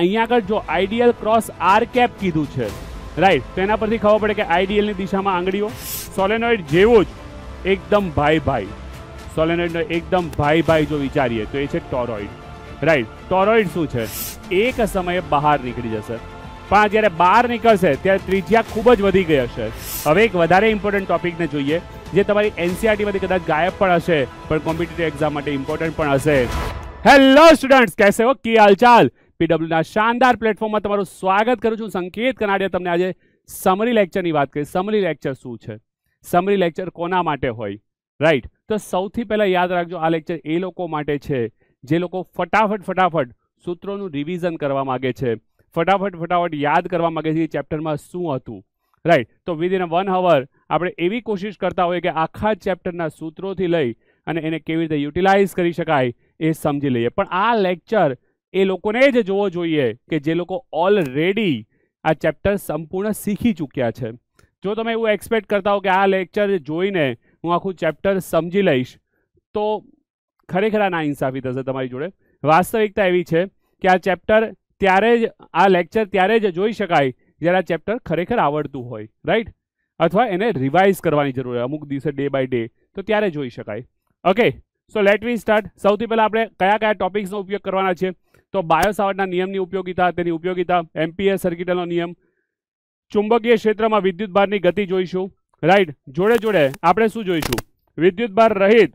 અહીંયા આગળ જો આઈડિયલ ક્રોસ આર કેપ કીધું છે રાઈટ તો એના પરથી ખબર પડે કે આઈડિયલની દિશામાં આંગળીઓ સોલેનોઇડ જેવો જ એકદમ ભાઈ ભાઈ સોલેનોઇડનો એકદમ ભાઈ ભાઈ જો વિચારીએ તો એ છે ટોરોઇડ રાઈટ ટોરોઇડ શું છે એક સમયે બહાર નીકળી જશે પણ જ્યારે બહાર નીકળશે ત્યારે ત્રિજ્યા ખૂબ જ વધી ગઈ હશે હવે એક વધારે ઇમ્પોર્ટન્ટ ટોપિકને જોઈએ જે તમારી એનસીઆરટીમાંથી e કદાચ ગાયબ પણ હશે પણ કોમ્પિટિટિવ એક્ઝામ માટે ઇમ્પોર્ટન્ટ પણ હશે હેલો સ્ટુડન્ટ કેસે હો કી હાલચાલ પીડબ્લ્યુના શાનદાર પ્લેટફોર્મમાં તમારું સ્વાગત કરું છું સંકેત કનાડિયા તમને આજે સમરી લેક્ચરની વાત કરી સમરી લેક્ચર શું છે સમરી લેક્ચર કોના માટે હોય રાઈટ તો સૌથી પહેલાં યાદ રાખજો આ લેક્ચર એ લોકો માટે છે જે લોકો ફટાફટ ફટાફટ સૂત્રોનું રિવિઝન કરવા માગે છે ફટાફટ ફટાફટ યાદ કરવા માગે છે ચેપ્ટરમાં શું હતું રાઈટ તો વિધિન વન અવર આપણે એવી કોશિશ કરતા હોઈએ કે આખા ચેપ્ટરના સૂત્રોથી લઈ અને એને કેવી રીતે યુટિલાઇઝ કરી શકાય એ સમજી લઈએ પણ આ લેક્ચર એ લોકોને જ જોવો જોઈએ કે જે લોકો ઓલરેડી આ ચેપ્ટર સંપૂર્ણ શીખી ચૂક્યા છે જો તમે એવું એક્સપેક્ટ કરતા હો કે આ લેક્ચર જોઈને હું આખું ચેપ્ટર સમજી લઈશ તો ખરેખર આ નાઇન્સાફી થશે તમારી જોડે વાસ્તવિકતા એવી છે કે આ ચેપ્ટર ત્યારે જ આ લેક્ચર ત્યારે જ જોઈ શકાય જ્યારે આ ચેપ્ટર ખરેખર આવડતું હોય રાઈટ અથવા એને રિવાઇઝ કરવાની જરૂર હોય અમુક દિવસે ડે બાય ડે તો ત્યારે જોઈ શકાય okay so let we start સૌથી પહેલાં આપણે કયા કયા ટોપિક્સનો ઉપયોગ કરવાના છે તો બાયો નિયમની ઉપયોગિતા તેની ઉપયોગિતા એમપીએસ સર્કિટલનો નિયમ ચુંબકીય ક્ષેત્રમાં વિદ્યુત ભારની ગતિ જોઈશું રાઈટ જોડે જોડે આપણે શું જોઈશું વિદ્યુત ભાર રહિત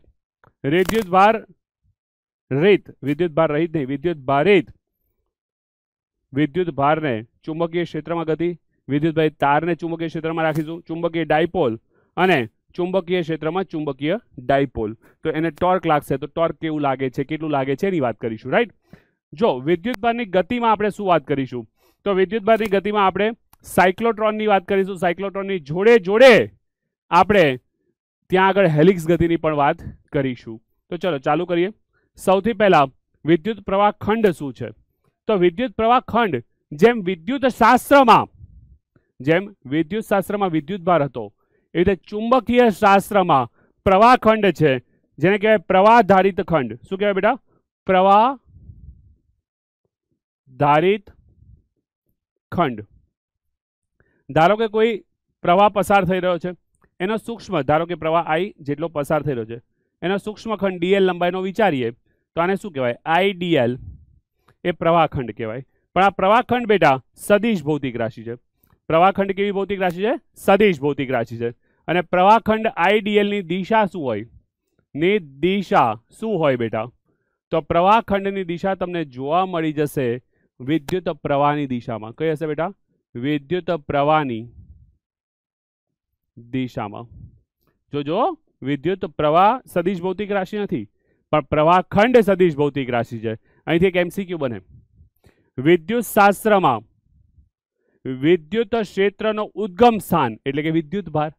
વિદ્યુત ભાર રહિત વિદ્યુત ભાર રહિત નહીં વિદ્યુત ભારિત વિદ્યુત ભારને ચુંબકીય ક્ષેત્રમાં ગતિ વિદ્યુતભાઈ તારને ચુંબકીય ક્ષેત્રમાં રાખીશું ચુંબકીય ડાયપોલ અને ચુંબકીય ક્ષેત્રમાં ચુંબકીય ડાયપોલ તો એને ટોર્ક લાગશે તો ટોર્ક કેવું લાગે છે કેટલું લાગે છે એની વાત કરીશું રાઈટ જો વિદ્યુતભારની ગતિમાં આપણે શું વાત કરીશું તો વિદ્યુતભારની ગતિમાં આપણે સાયક્લોટ્રોનની વાત કરીશું સાયક્લોટ્રોનની જોડે જોડે આપણે ત્યાં આગળ હેલિક્સ ગતિની પણ વાત કરીશું તો ચલો ચાલુ કરીએ સૌથી પહેલાં વિદ્યુત પ્રવાહ ખંડ શું છે તો વિદ્યુત પ્રવાહ ખંડ જેમ વિદ્યુત શાસ્ત્રમાં જેમ વિદ્યુત શાસ્ત્રમાં વિદ્યુત ભાર હતો એ રીતે ચુંબકીય શાસ્ત્રમાં પ્રવાહ ખંડ છે જેને કહેવાય પ્રવાહ ધારિત ખંડ શું કહેવાય બેટા પ્રવાહ ધારિત ખંડ ધારો કે કોઈ પ્રવાહ પસાર થઈ રહ્યો છે એનો સૂક્ષ્મ ધારો કે પ્રવાહ આઈ જેટલો પસાર થઈ રહ્યો છે એનો સૂક્ષ્મ ખંડ ડીએલ લંબાઈનો વિચારીએ તો આને શું કહેવાય આઈડીએલ એ પ્રવાહખંડ કહેવાય પણ આ પ્રવાહખંડ બેટા સદીશ ભૌતિક રાશિ છે પ્રવાહખંડ કેવી ભૌતિક રાશિ છે સદીશ ભૌતિક રાશિ છે અને પ્રવાહખંડ આઈડીએલની દિશા શું હોય ની દિશા શું હોય બેટા તો પ્રવાહખંડની દિશા તમને જોવા મળી જશે વિદ્યુત પ્રવાહની દિશામાં કઈ હશે બેટા વિદ્યુત પ્રવાહની દિશામાં જોજો વિદ્યુત પ્રવાહ સદીશ ભૌતિક રાશિ નથી પણ પ્રવાહ ખંડ સદીશ ભૌતિક રાશિ છે અહીંથી એક એમસીક્યુ બને વિદ્યુત શાસ્ત્રમાં વિદ્યુત ક્ષેત્રનો ઉદ્ગમ સ્થાન એટલે કે વિદ્યુત ભાર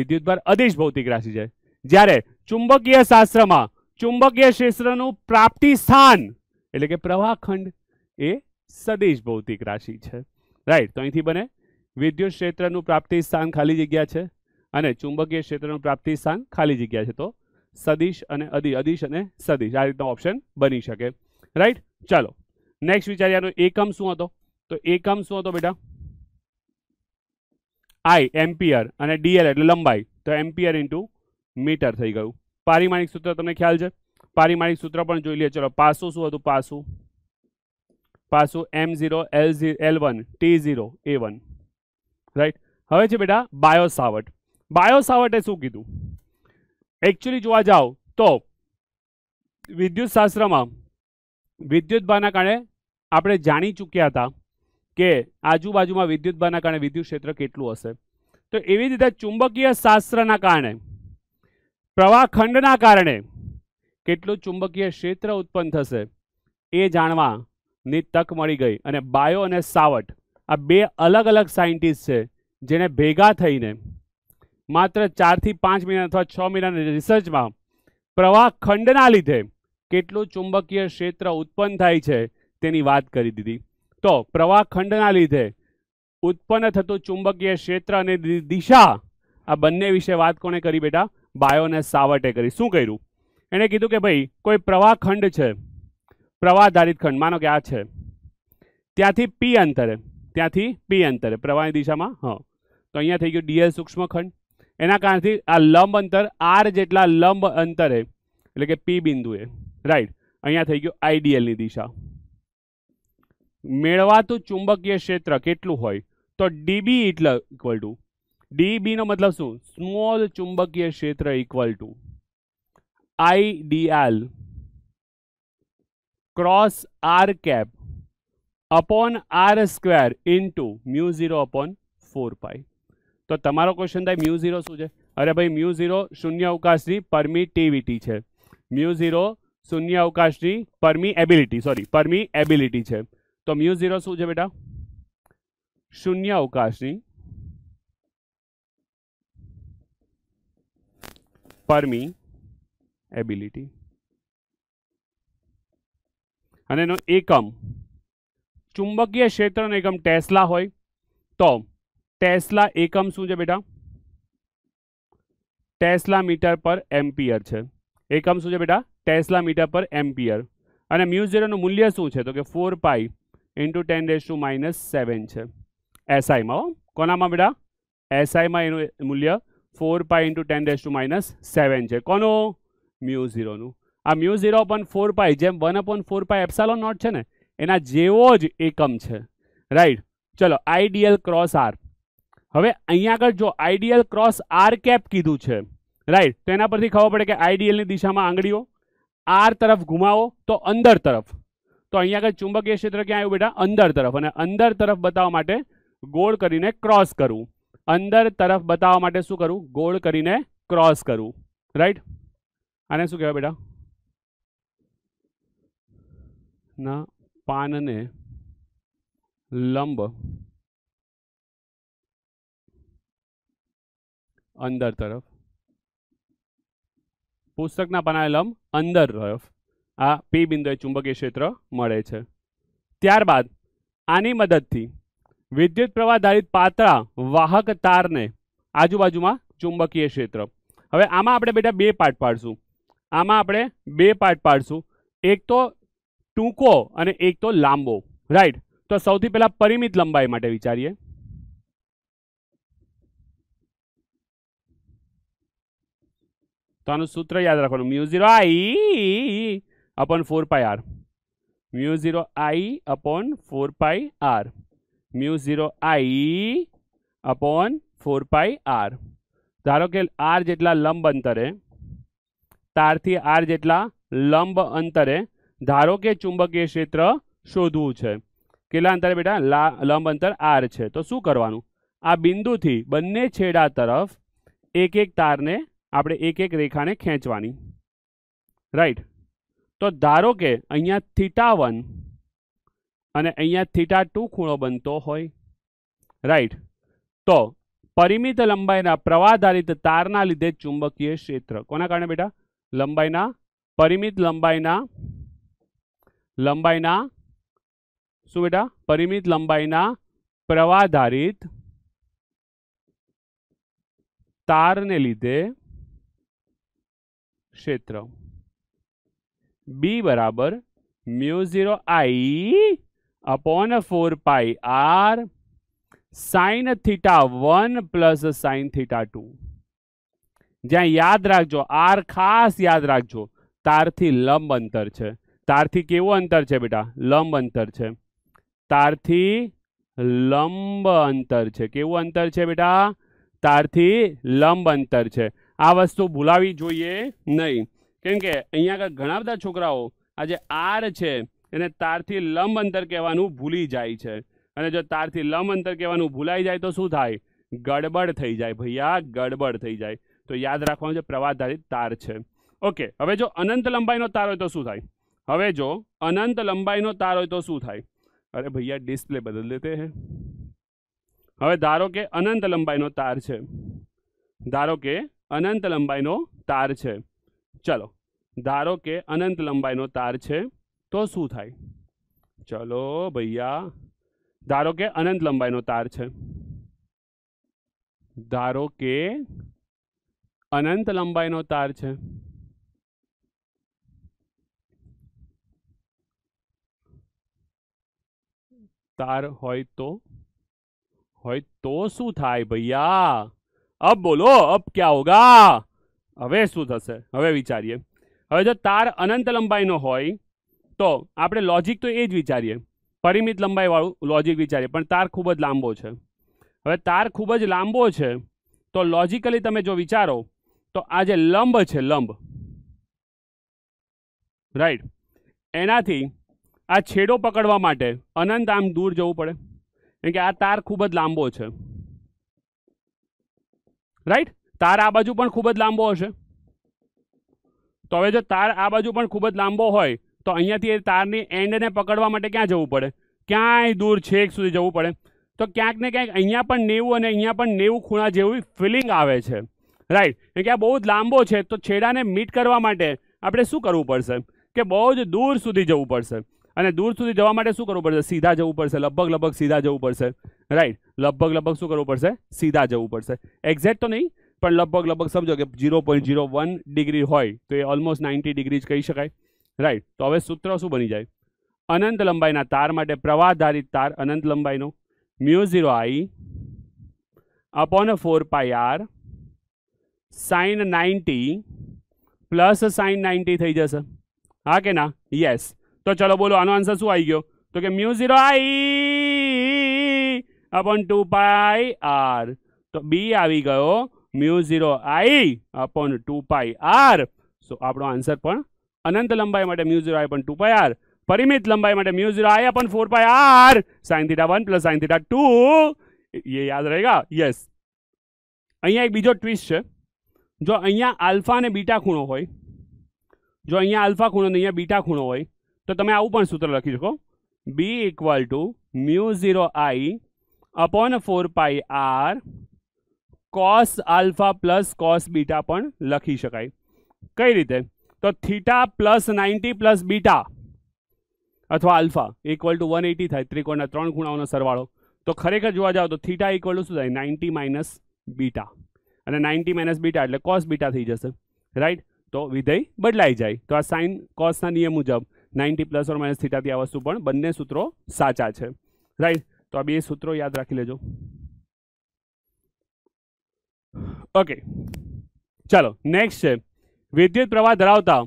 વિદ્યુત ભાર અદિશ ભૌતિક રાશિ છે જ્યારે ચુંબકીય શાસ્ત્રમાં ચુંબકીય ક્ષેત્રનું પ્રાપ્તિ સ્થાન એટલે કે પ્રવાહખંડ એ સદિશ ભૌતિક રાશિ છે રાઈટ તો અહીંથી બને વિદ્યુત ક્ષેત્રનું પ્રાપ્તિ સ્થાન ખાલી જગ્યા છે અને ચુંબકીય ક્ષેત્રનું પ્રાપ્તિ સ્થાન ખાલી જગ્યા છે તો સદિશ અને અધિ અધિશ અને સદિશ આ રીતનો ઓપ્શન બની શકે રાઈટ ચાલો નેક્સ્ટ વિચાર્યાનો એકમ શું હતો તો એકમ શું હતો બેટા આઈ એમ્પિયર અને ડીએલ એટલે લંબાઈ તો એમ્પિયર ઇન્ટુ મીટર થઈ ગયું પારિમાણિક સૂત્ર તમને ખ્યાલ છે પારિમાણિક સૂત્ર પણ જોઈ લઈએ ચલો પાસું શું હતું પાસું પાછું એમ zero L L one T zero A one right હવે છે બેટા બાયોસાવટ બાયોસાવટે શું કીધું એકચ્યુઅલી જોવા જાઓ તો વિદ્યુત વિદ્યુતશાસ્ત્રમાં વિદ્યુતભાના કારણે આપણે જાણી ચૂક્યા હતા કે આજુબાજુમાં વિદ્યુતભાના કારણે વિદ્યુત ક્ષેત્ર કેટલું હશે તો એવી રીતે ચુંબકીય શાસ્ત્રના કારણે પ્રવાહખંડના કારણે કેટલું ચુંબકીય ક્ષેત્ર ઉત્પન્ન થશે એ જાણવા ની તક મળી ગઈ અને બાયો અને સાવટ આ બે અલગ અલગ સાયન્ટિસ્ટ છે જેને ભેગા થઈને માત્ર ચારથી પાંચ મહિના અથવા છ મહિનાની રિસર્ચમાં પ્રવાહ ખંડના લીધે કેટલું ચુંબકીય ક્ષેત્ર ઉત્પન્ન થાય છે તેની વાત કરી દીધી તો પ્રવાહ ખંડના લીધે ઉત્પન્ન થતું ચુંબકીય ક્ષેત્ર અને દિશા આ બંને વિશે વાત કોણે કરી બેટા બાયો અને સાવટે કરી શું કર્યું એણે કીધું કે ભાઈ કોઈ પ્રવાહ ખંડ છે પ્રવાહ આધારિત ખંડ માનો કે આ છે ત્યાંથી પી અંતરે ત્યાંથી પી અંતરે પ્રવાહની દિશામાં હા તો અહીંયા થઈ ગયું ડીએલ સૂક્ષ્મ ખંડ એના કારણથી આ લંબ અંતર આર જેટલા લંબ અંતરે એટલે કે પી બિંદુએ રાઈટ અહીંયા થઈ ગયું આઈડીએલની દિશા મેળવાતું ચુંબકીય ક્ષેત્ર કેટલું હોય તો ડીબી એટલે ઇક્વલ ટુ ડીબીનો મતલબ શું સ્મોલ ચુંબકીય ક્ષેત્ર equal to I DL cross R cap upon R square into mu zero upon four pi तो तमो क्वेश्चन था म्यू जीरो शू अरे भाई म्यू जीरो शून्य अवकाश की परमिटिविटी है म्यू जीरो शून्य अवकाश की permeability sorry permeability है तो म्यू जीरो शू बेटा शून्य अवकाश की परमी एबिलिटी અને એનો એકમ ચુંબકીય ક્ષેત્રનો એકમ ટેસ્લા હોય તો ટેસ્લા એકમ શું છે બેટા ટેસ્લા મીટર પર એમ્પિયર છે એકમ શું છે બેટા ટેસ્લા મીટર પર એમ્પિયર અને મ્યુ ઝીરોનું મૂલ્ય શું છે તો કે four pi into ten raise to minus seven છે એસઆઈમાં કોનામાં બેટા એસઆઈમાં એનું મૂલ્ય four pi into ten raise to minus seven છે કોનું મ્યુ ઝીરોનું આ mu zero upon four pi જેમ one upon four pi epsilon naught છે ને એના જેવો જ એકમ છે રાઈટ ચલો આઈડીએલ ક્રોસ આર હવે અહીંયા આગળ જો આઈડીએલ ક્રોસ આર કેપ કીધું છે રાઈટ તો એના પરથી ખબર પડે કે આઈડીએલની દિશામાં આંગળીઓ આર તરફ ઘુમાવો તો અંદર તરફ તો અહીંયા આગળ ચુંબકીય ક્ષેત્ર ક્યાં આવ્યું બેટા અંદર તરફ અને અંદર તરફ બતાવવા માટે ગોળ કરીને ક્રોસ કરવું અંદર તરફ બતાવવા માટે શું કરવું ગોળ કરીને ક્રોસ કરવું રાઈટ આને શું કહેવાય બેટા ના પાનને લંબ અંદર તરફ પુસ્તકના પાનાએ લંબ અંદર તરફ આ પી બિંદુએ ચુંબકીય ક્ષેત્ર મળે છે ત્યારબાદ આની મદદથી વિદ્યુત પ્રવાહ ધારિત પાતળા વાહક તારને આજુબાજુમાં ચુંબકીય ક્ષેત્ર હવે આમાં આપણે બેટા બે પાઠ પાડશું આમાં આપણે બે પાર્ટ પાડશું એક તો ટૂંકો અને એક તો લાંબો રાઈટ તો સૌથી પહેલા પરિમિત લંબાઈ માટે વિચારીએ તો આનું સૂત્ર યાદ રાખવાનું mu zero I upon four pi R mu zero I upon four pi R mu zero I upon four pi R ધારો કે આર જેટલા લંબ અંતરે તારથી આર જેટલા લંબ અંતરે ધારો કે ચુંબકીય ક્ષેત્ર શોધવું છે કેટલા અંતરે બેટા લંબ અંતર આર છે તો શું કરવાનું આ બિંદુથી બંને છેડા તરફ એક એક તારને આપણે એક એક રેખાને ખેંચવાની રાઈટ તો ધારો કે અહીંયા થીટા વન અને અહીંયા થીટા ટુ ખૂણો બનતો હોય રાઈટ તો પરિમિત લંબાઈના પ્રવાધારિત તારના લીધે ચુંબકીય ક્ષેત્ર કોના કારણે બેટા લંબાઈના પરિમિત લંબાઈના લંબાઈના શું બેટા પરિમિત લંબાઈના પ્રવાધારિત ધારિત તારને લીધે ક્ષેત્ર બી બરાબર mu zero I upon four pi R sine theta one plus sine theta two જ્યાં યાદ રાખજો આર ખાસ યાદ રાખજો તારથી લંબ અંતર છે તારથી કેવું અંતર છે બેટા લંબ અંતર છે તારથી લંબ અંતર છે કેવું અંતર છે બેટા તારથી લંબ અંતર છે આ વસ્તુ ભૂલાવી જોઈએ નહીં કેમ કે અહીંયા આગળ ઘણા બધા છોકરાઓ આ જે આર છે એને તારથી લંબ અંતર કહેવાનું ભૂલી જાય છે અને જો તારથી લંબ અંતર કહેવાનું ભૂલાઈ જાય તો શું થાય ગડબડ થઈ જાય ભૈયા ગડબડ થઈ જાય તો યાદ રાખવાનું છે પ્રવાહધારિત તાર છે ઓકે હવે જો અનંત લંબાઈનો તાર હોય તો શું થાય હવે જો અનંત લંબાઈનો તાર હોય તો શું થાય અરે ભૈયા ડિસ્પ્લે બદલ દેતે હે હવે ધારો કે અનંત લંબાઈનો તાર છે ધારો કે અનંત લંબાઈનો તાર છે ચલો ધારો કે અનંત લંબાઈનો તાર છે તો શું થાય ચલો ભૈયા ધારો કે અનંત લંબાઈનો તાર છે ધારો કે અનંત લંબાઈનો તાર છે તાર હોય તો હોય તો શું થાય ભૈયા અબ બોલો અબ ક્યાં હોગા હવે શું થશે હવે વિચારીએ હવે જો તાર અનંત લંબાઈનો હોય તો આપણે લોજિક તો એ જ વિચારીએ પરિમિત લંબાઈવાળું લોજિક વિચારીએ પણ તાર ખૂબ જ લાંબો છે હવે તાર ખૂબ જ લાંબો છે તો લોજિકલી તમે જો વિચારો તો આ જે લંબ છે લંબ રાઈટ એનાથી આ છેડો પકડવા માટે અનંત આમ દૂર જવું પડે કેમ કે આ તાર ખૂબ જ લાંબો છે રાઈટ તાર આ બાજુ પણ ખૂબ જ લાંબો હશે તો હવે જો તાર આ બાજુ પણ ખૂબ જ લાંબો હોય તો અહીંયાથી એ તારની એન્ડને પકડવા માટે ક્યાં જવું પડે ક્યાંય દૂર છેક સુધી જવું પડે તો ક્યાંક ને ક્યાંક અહીંયા પણ નેવું અને અહીંયા પણ નેવું ખૂણા જેવી ફિલિંગ આવે છે રાઈટ કેમ કે આ બહુ જ લાંબો છે તો છેડાને મીટ કરવા માટે આપણે શું કરવું પડશે કે બહુ જ દૂર સુધી જવું પડશે અને દૂર સુધી જવા માટે શું કરવું પડશે સીધા જવું પડશે લગભગ લગભગ સીધા જવું પડશે રાઈટ લગભગ લગભગ શું કરવું પડશે સીધા જવું પડશે એક્ઝેક્ટ તો નહીં પણ લગભગ લગભગ સમજો કે zero point zero one degree હોય તો એ ઓલમોસ્ટ નાઇન્ટી ડિગ્રી જ કહી શકાય રાઈટ તો હવે સૂત્ર શું બની જાય અનંત લંબાઈના તાર માટે પ્રવાહધારિત તાર અનંત લંબાઈનો mu zero I upon four pi R sine ninety plus sine ninety થઈ જશે હા કે ના યસ તો ચલો બોલો આનો આન્સર શું આવી ગયો તો કે mu zero I upon two pi R તો બી આવી ગયો mu zero I upon two pi R so આપણો આન્સર પણ અનંત લંબાઈ માટે mu zero I upon two pi R પરિમિત લંબાઈ માટે mu zero I upon four pi R sine theta one plus sine theta two એ યાદ રહેગા યસ અહીંયા એક બીજો ટ્વિસ્ટ છે જો અહીંયા આલ્ફા અને બીટા ખૂણો હોય જો અહીંયા આલ્ફા ખૂણો અને અહીંયા બીટા ખૂણો હોય તો તમે આવું પણ સૂત્ર લખી શકો b = μ0i / 4πr cos α + cos β પણ લખી શકાય કઈ રીતે તો θ + 90 + β અથવા α = 180 થાય ત્રિકોણના ત્રણ ખૂણાનો સરવાળો તો ખરેખર જોવા જાય તો θ = 90 - β અને 90 - β એટલે cos β થઈ જશે રાઈટ તો વિધેય બદલાઈ જાય તો આ સાઈન કોસના નિયમ મુજબ નાઇન્ટી પ્લસ ઓર માઇનસ થીટાથી આ વસ્તુ પણ બંને સૂત્રો સાચા છે રાઈટ તો આ બે સૂત્રો યાદ રાખી લેજો ઓકે ચાલો નેક્સ્ટ છે વિદ્યુત પ્રવાહ ધરાવતા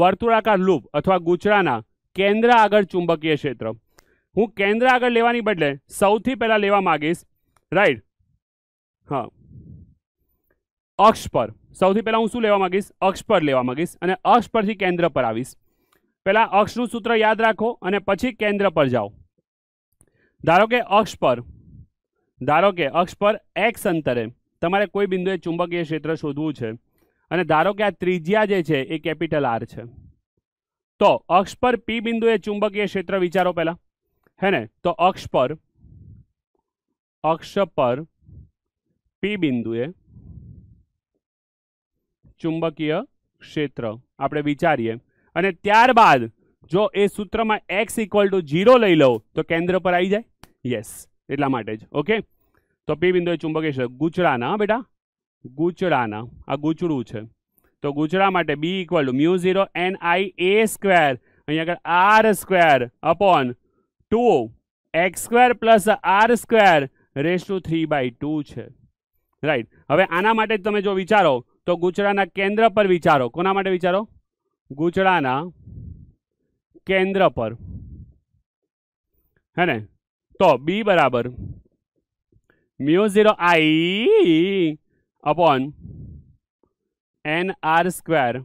વર્તુળાકાર લૂપ અથવા ગુચરાના કેન્દ્ર આગળ ચુંબકીય ક્ષેત્ર હું કેન્દ્ર આગળ લેવાની બદલે સૌથી પહેલાં લેવા માંગીશ રાઈટ હા અક્ષ પર સૌથી પહેલાં હું શું લેવા માંગીશ અક્ષ પર લેવા માંગીશ અને અક્ષ પરથી કેન્દ્ર પર આવીશ પહેલાં અક્ષનું સૂત્ર યાદ રાખો અને પછી કેન્દ્ર પર જાઓ ધારો કે અક્ષ પર ધારો કે અક્ષ પર એક્સ અંતરે તમારે કોઈ બિંદુએ ચુંબકીય ક્ષેત્ર શોધવું છે અને ધારો કે આ ત્રિજ્યા જે છે એ કેપિટલ આર છે તો અક્ષ પર પી બિંદુએ ચુંબકીય ક્ષેત્ર વિચારો પહેલાં હે ને તો અક્ષ પર અક્ષ પર પી બિંદુએ ચુંબકીય ક્ષેત્ર આપણે વિચારીએ અને ત્યારબાદ જો એ સૂત્રમાં એક્સ ઇક્વલ ટુ ઝીરો લઈ લઉં તો કેન્દ્ર પર આવી જાય યસ એટલા માટે જ ઓકે તો પી બિંદુ ચુંબકીય ક્ષેત્ર ગુચડાના બેટા ગુચડાના આ ગુચડું છે તો ગુચડા માટે B equal to mu zero N I A square અહીં આગળ R square upon two X square plus R square raise to three by two છે રાઈટ હવે આના માટે તમે જો વિચારો તો ગુચડાના કેન્દ્ર પર વિચારો કોના માટે વિચારો ગુજરાના કેન્દ્ર પર હે ને તો b બરાબર μ0i अपॉन n r²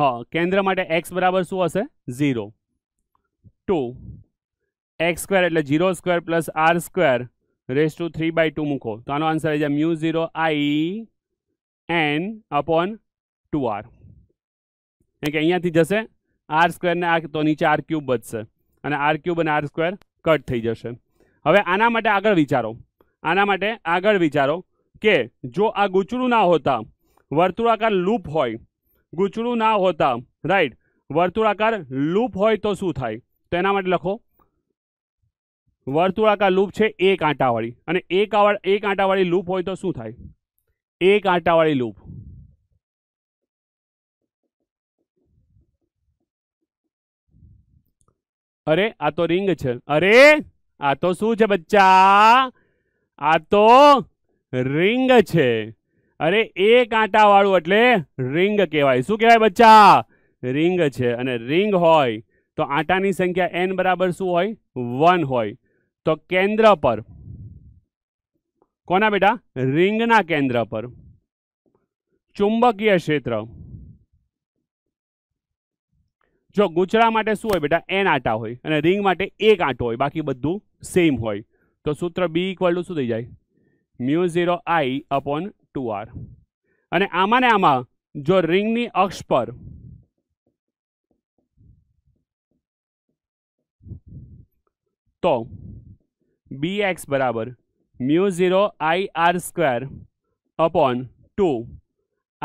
હો કેન્દ્ર માં દે x બરાબર શું હશે 0 2 x² એટલે 0² + r² / 2 3 / 2 મૂકો તો આનો આન્સર આજા μ0i n / 2r કારણ કે અહીંયાથી જશે આર સ્ક્વેરને આ તો નીચે આર ક્યુબ બચશે અને આર ક્યુબ અને આર સ્ક્વેર કટ થઈ જશે હવે આના માટે આગળ વિચારો આના માટે આગળ વિચારો કે જો આ ગૂંચળું ના હોતા વર્તુળાકાર લૂપ હોય ગૂંચળું ના હોતા રાઈટ વર્તુળાકાર લૂપ હોય તો શું થાય તો એના માટે લખો વર્તુળાકાર લૂપ છે એક આંટાવાળી અને એક આંટાવાળી લૂપ હોય તો શું થાય એક આંટાવાળી લૂપ અરે આ તો રિંગ છે અરે આ તો શું છે બચ્ચા આ તો રિંગ છે અરે એ કાંટાવાળું એટલે રિંગ કહેવાય શું કહેવાય બચ્ચા રિંગ છે અને રિંગ હોય તો આંટાની સંખ્યા એન બરાબર શું હોય વન હોય તો કેન્દ્ર પર કોના બેટા રિંગના કેન્દ્ર પર ચુંબકીય ક્ષેત્ર જો ગુચરા માટે શું હોય બેટા એન આંટા હોય અને રિંગ માટે એક આંટો હોય બાકી બધું સેમ હોય તો સૂત્ર બી ઇક્વલ ટુ શું થઈ જાય mu zero I upon two R અને આમાં ને આમાં જો રિંગની અક્ષ પર તો બી એક્સ બરાબર mu zero I R square upon two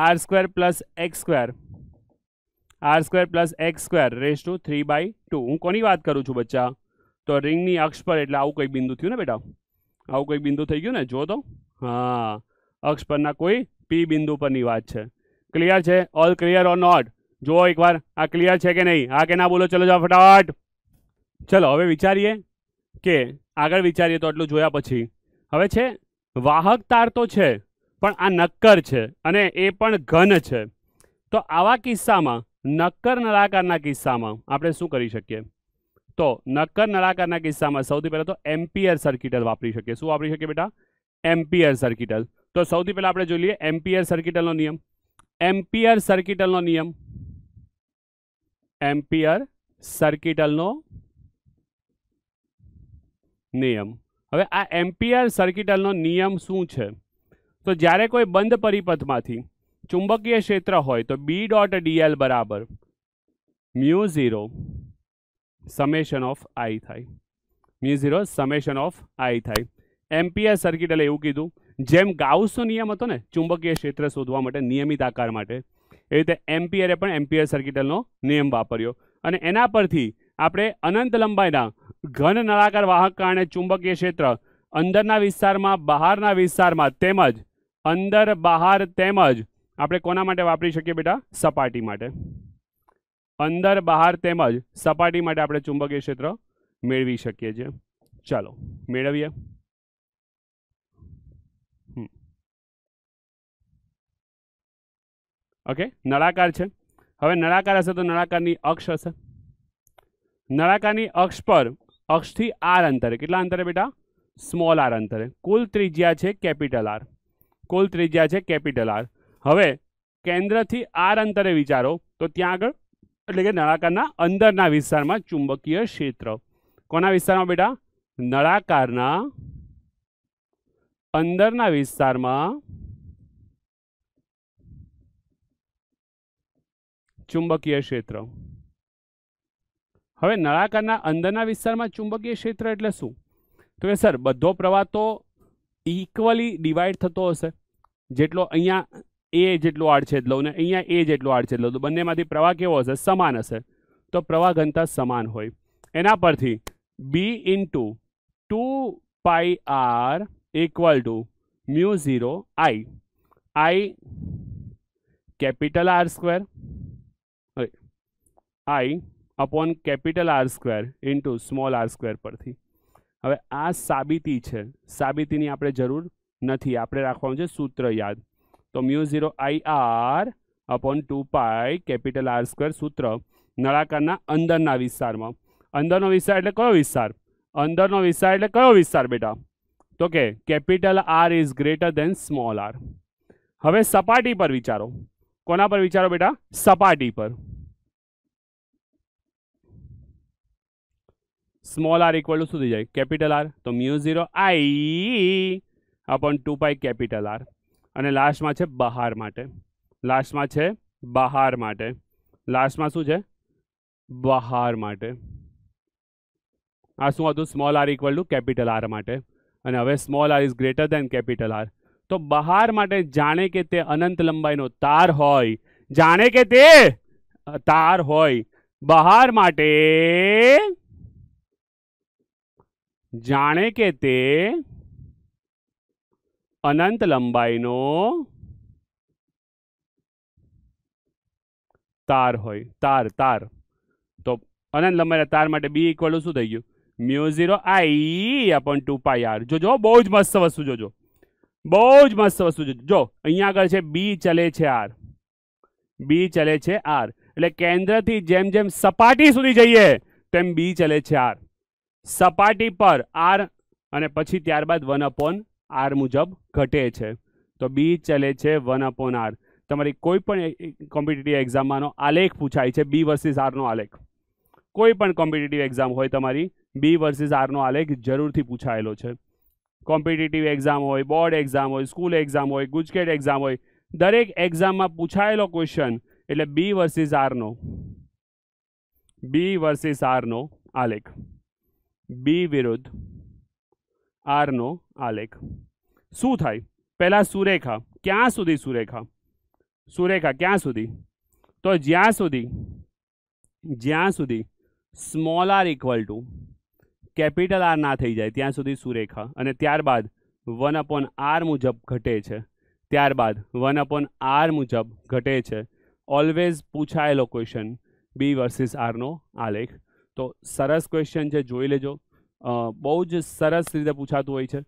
R square plus X square R square plus X square raise to three by two હું કોની વાત કરું છું બચ્ચા તો રિંગની અક્ષ પર એટલે આવું કંઈ બિંદુ થયું ને બેટા આવું કંઈક બિંદુ થઈ ગયું ને જો તો હા અક્ષ પરના કોઈ પી બિંદુ પરની વાત છે ક્લિયર છે ઓલ ક્લિયર ઓર નોટ જુઓ એકવાર આ ક્લિયર છે કે નહીં આ કે ના બોલો ચલો જાઓ ફટાફટ ચલો હવે વિચારીએ કે આગળ વિચારીએ તો એટલું જોયા પછી હવે છે વાહક તાર તો છે પણ આ નક્કર છે અને એ પણ ઘન છે તો આવા કિસ્સામાં નક્કર નળાકારના કિસ્સામાં આપણે શું કરી શકીએ તો નક્કર નળાકારના કિસ્સામાં સૌથી પહેલાં તો એમ્પિયર સર્કિટલ વાપરી શકીએ શું વાપરી શકીએ બેટા એમ્પિયર સર્કિટલ તો સૌથી પહેલાં આપણે જોઈ લઈએ એમ્પિયર સર્કિટલનો નિયમ એમ્પિયર સર્કિટલનો નિયમ એમ્પિયર સર્કિટલનો નિયમ હવે આ એમ્પિયર સર્કિટલનો નિયમ શું છે તો જ્યારે કોઈ બંધ પરિપથમાંથી ચુંબકીય ક્ષેત્ર હોય તો બી ડોટ ડીએલ બરાબર mu zero summation of I થાય mu zero summation of I થાય એમપીએસ સર્કિટ એટલે એવું કીધું જેમ ગાઉસનો નિયમ હતો ને ચુંબકીય ક્ષેત્ર શોધવા માટે નિયમિત આકાર માટે એ રીતે એમ્પિયરે પણ એમ્પિયર સર્કિટલનો નિયમ વાપર્યો અને એના પરથી આપણે અનંત લંબાઈના ઘન નળાકાર વાહક કારણે ચુંબકીય ક્ષેત્ર અંદરના વિસ્તારમાં બહારના વિસ્તારમાં તેમજ અંદર બહાર તેમજ આપણે કોના માટે વાપરી શકીએ બેટા સપાટી માટે અંદર બહાર તેમજ સપાટી માટે આપણે ચુંબકીય ક્ષેત્ર મેળવી શકીએ છીએ ચાલો મેળવીએ ઓકે નળાકાર છે હવે નળાકાર હશે તો નળાકારની અક્ષ હશે નળાકારની અક્ષ પર અક્ષથી આર અંતરે કેટલા અંતરે બેટા સ્મોલ આર અંતરે કુલ ત્રિજ્યા છે કેપિટલ આર કુલ ત્રિજ્યા છે કેપિટલ આર હવે કેન્દ્રથી આર અંતરે વિચારો તો ત્યાં આગળ એટલે કે નળાકારના અંદરના વિસ્તારમાં ચુંબકીય ક્ષેત્ર કોના વિસ્તારમાં બેટા નળાકારના અંદરના વિસ્તારમાં ચુંબકીય ક્ષેત્ર હવે નળાકારના અંદરના વિસ્તારમાં ચુંબકીય ક્ષેત્ર એટલે શું તો કે સર બધો પ્રવાહ તો ઇક્વલી ડિવાઈડ થતો હશે જેટલો અહીંયા એ જેટલું આડછેદ લઉં ને અહીંયા એ જેટલું આડછેદ લઉં તો બંનેમાંથી પ્રવાહ કેવો હશે સમાન હશે તો પ્રવાહ ઘનતા સમાન હોય એના પરથી B into two pi R equal to mu zero I I capital R square I upon capital R square into small R square પરથી હવે આ સાબિતી છે સાબિતીની આપણે જરૂર નથી આપણે રાખવાનું છે સૂત્ર યાદ तो μ0 ir / 2π r² सूत्र नळाकारना अंदरना विस्तारमा अंदरनो विस्तार એટલે કયો વિસ્તાર અંદરનો વિસ્તાર એટલે કયો વિસ્તાર બેટા તો કે capital r is greater than small r હવે સપાટી પર વિચારો કોના પર વિચારો બેટા સપાટી પર स्मॉल r = શું થઈ જાય કેપિટલ r તો μ0 i अपॉन 2π કેપિટલ r અને લાસ્ટમાં છે બહાર માટે લાસ્ટમાં છે બહાર માટે લાસ્ટમાં શું છે બહાર માટે આ શું હતું small R equal to capital R માટે અને હવે small R is greater than capital R તો બહાર માટે જાણે કે તે અનંત લંબાઈનો તાર હોય જાણે કે તે તાર હોય બહાર માટે જાણે કે તે અનંત લંબાઈનો તાર હોય તાર તાર તો અનંત લંબાઈના તાર માટે બી ઇક્વલ શું થઈ ગયું mu I upon two pi R જોજો બહુ જ મસ્ત વસ્તુ જોજો બહુ જ મસ્ત વસ્તુ જોજો જો અહીંયા આગળ છે બી ચલે છે આર બી ચલે છે આર એટલે કેન્દ્રથી જેમ જેમ સપાટી સુધી જઈએ તેમ બી ચલે છે આર સપાટી પર આર અને પછી ત્યારબાદ વન અપોન આર મુજબ ઘટે છે તો બી ચલે છે વન અપોન આર તમારી કોઈ પણ કોમ્પિટિટિવ એક્ઝામમાંનો આલેખ પૂછાય છે બી વર્સિસ આરનો આલેખ કોઈ પણ કોમ્પિટિટિવ એક્ઝામ હોય તમારી બી વર્સિસ આરનો આલેખ જરૂરથી પૂછાયેલો છે કોમ્પિટિટિવ એક્ઝામ હોય બોર્ડ એક્ઝામ હોય સ્કૂલ એક્ઝામ હોય ગુજકેટ એક્ઝામ હોય દરેક એક્ઝામમાં પૂછાયેલો ક્વેશ્ચન એટલે બી વર્સિસ આરનો બી વર્સિસ આરનો આલેખ બી વિરુદ્ધ આરનો આલેખ શું થાય પહેલાં સુરેખા ક્યાં સુધી સુરેખા સુરેખા ક્યાં સુધી તો જ્યાં સુધી જ્યાં સુધી small R equal to capital R ના થઈ જાય ત્યાં સુધી સુરેખા અને ત્યારબાદ વન અપોન આર મુજબ ઘટે છે ત્યારબાદ વન અપોન આર મુજબ ઘટે છે ઓલવેઝ પૂછાયેલો ક્વેશ્ચન બી વર્સિસ આરનો આલેખ તો સરસ ક્વેશ્ચન છે જોઈ લેજો બહુ જ સરસ રીતે પૂછાતું હોય છે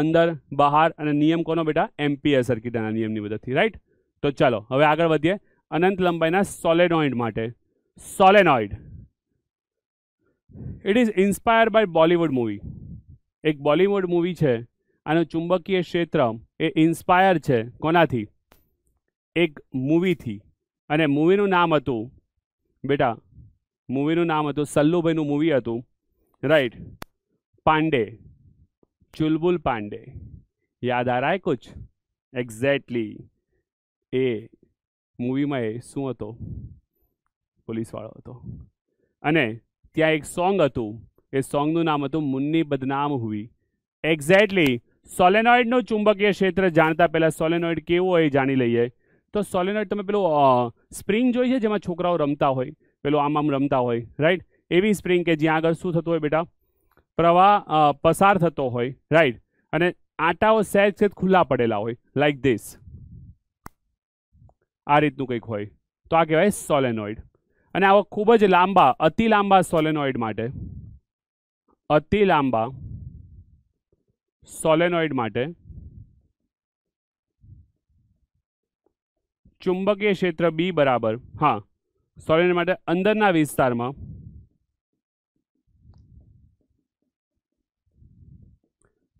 અંદર બહાર અને નિયમ કોનો બેટા એમપીએ સર્કિટના નિયમની મદદથી રાઈટ તો ચાલો હવે આગળ વધીએ અનંત લંબાઈના સોલેનોઇડ માટે solenoid it is inspire by Bollywood movie એક બોલીવુડ મૂવી છે આનું ચુંબકીય ક્ષેત્ર એ ઇન્સ્પાયર છે કોનાથી એક મૂવીથી અને મૂવીનું નામ હતું બેટા મૂવીનું નામ હતું સલ્લુભાઈનું મૂવી હતું રાઈટ પાંડે ચુલબુલ પાંડે યાદ આ રાય કુછ એક્ઝેક્ટલી એ મૂવીમાં એ શું હતો પોલીસવાળો હતો અને ત્યાં એક સોંગ હતું એ સોંગનું નામ હતું મુન્ની બદનામ હુઈ એક્ઝેક્ટલી સોલેનોઇડનું ચુંબકીય ક્ષેત્ર જાણતા પહેલાં સોલેનોઇડ કેવો હોય જાણી લઈએ તો સોલેનોઇડ તમે પેલું સ્પ્રિંગ જોઈ છે જેમાં છોકરાઓ રમતા હોય પેલું આમ આમ રમતા હોય રાઈટ એવી સ્પ્રિંગ કે જ્યાં આગળ શું થતું હોય બેટા પ્રવાહ પસાર થતો હોય રાઈટ અને આંટાઓ સહેજ સહેજ ખુલ્લા પડેલા હોય લાઈક ધીસ આ રીતનું કંઈક હોય તો આ કહેવાય સોલેનોઇડ અને આવા ખૂબ જ લાંબા અતિ લાંબા સોલેનોઇડ માટે અતિ લાંબા સોલેનોઇડ માટે ચુંબકીય ક્ષેત્ર બી બરાબર હા સોલેનોઇડ માટે અંદરના વિસ્તારમાં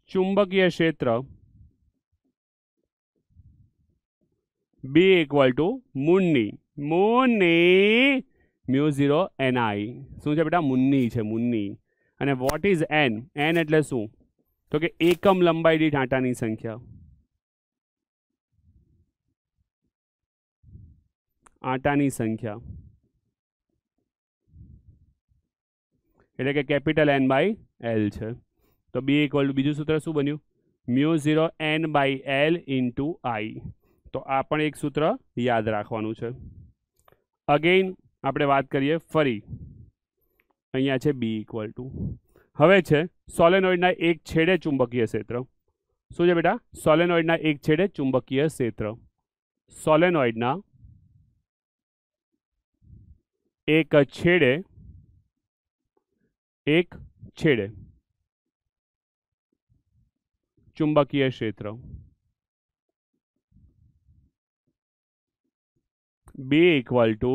चुंबकीय क्षेत्र B equal to Munni Munni mu zero N I शू बेटा मुन्नी है मुन्नी अने what is N N at तो कि एकम लंबाई दी आटा की संख्या आटा की संख्या एट के कैपिटल एन बाय एल है તો બી ઇક્વલ ટુ બીજું સૂત્ર શું બન્યું mu zero N by L into I તો આ પણ એક સૂત્ર યાદ રાખવાનું છે અગેઇન આપણે વાત કરીએ ફરી અહીંયા છે બી ઇક્વલ ટુ હવે છે સોલેનોઇડના એક છેડે ચુંબકીય ક્ષેત્ર શું છે બેટા સોલેનોઇડના એક છેડે ચુંબકીય ક્ષેત્ર સોલેનોઇડના એક છેડે એક છેડે ચુંબકીય ક્ષેત્ર B equal to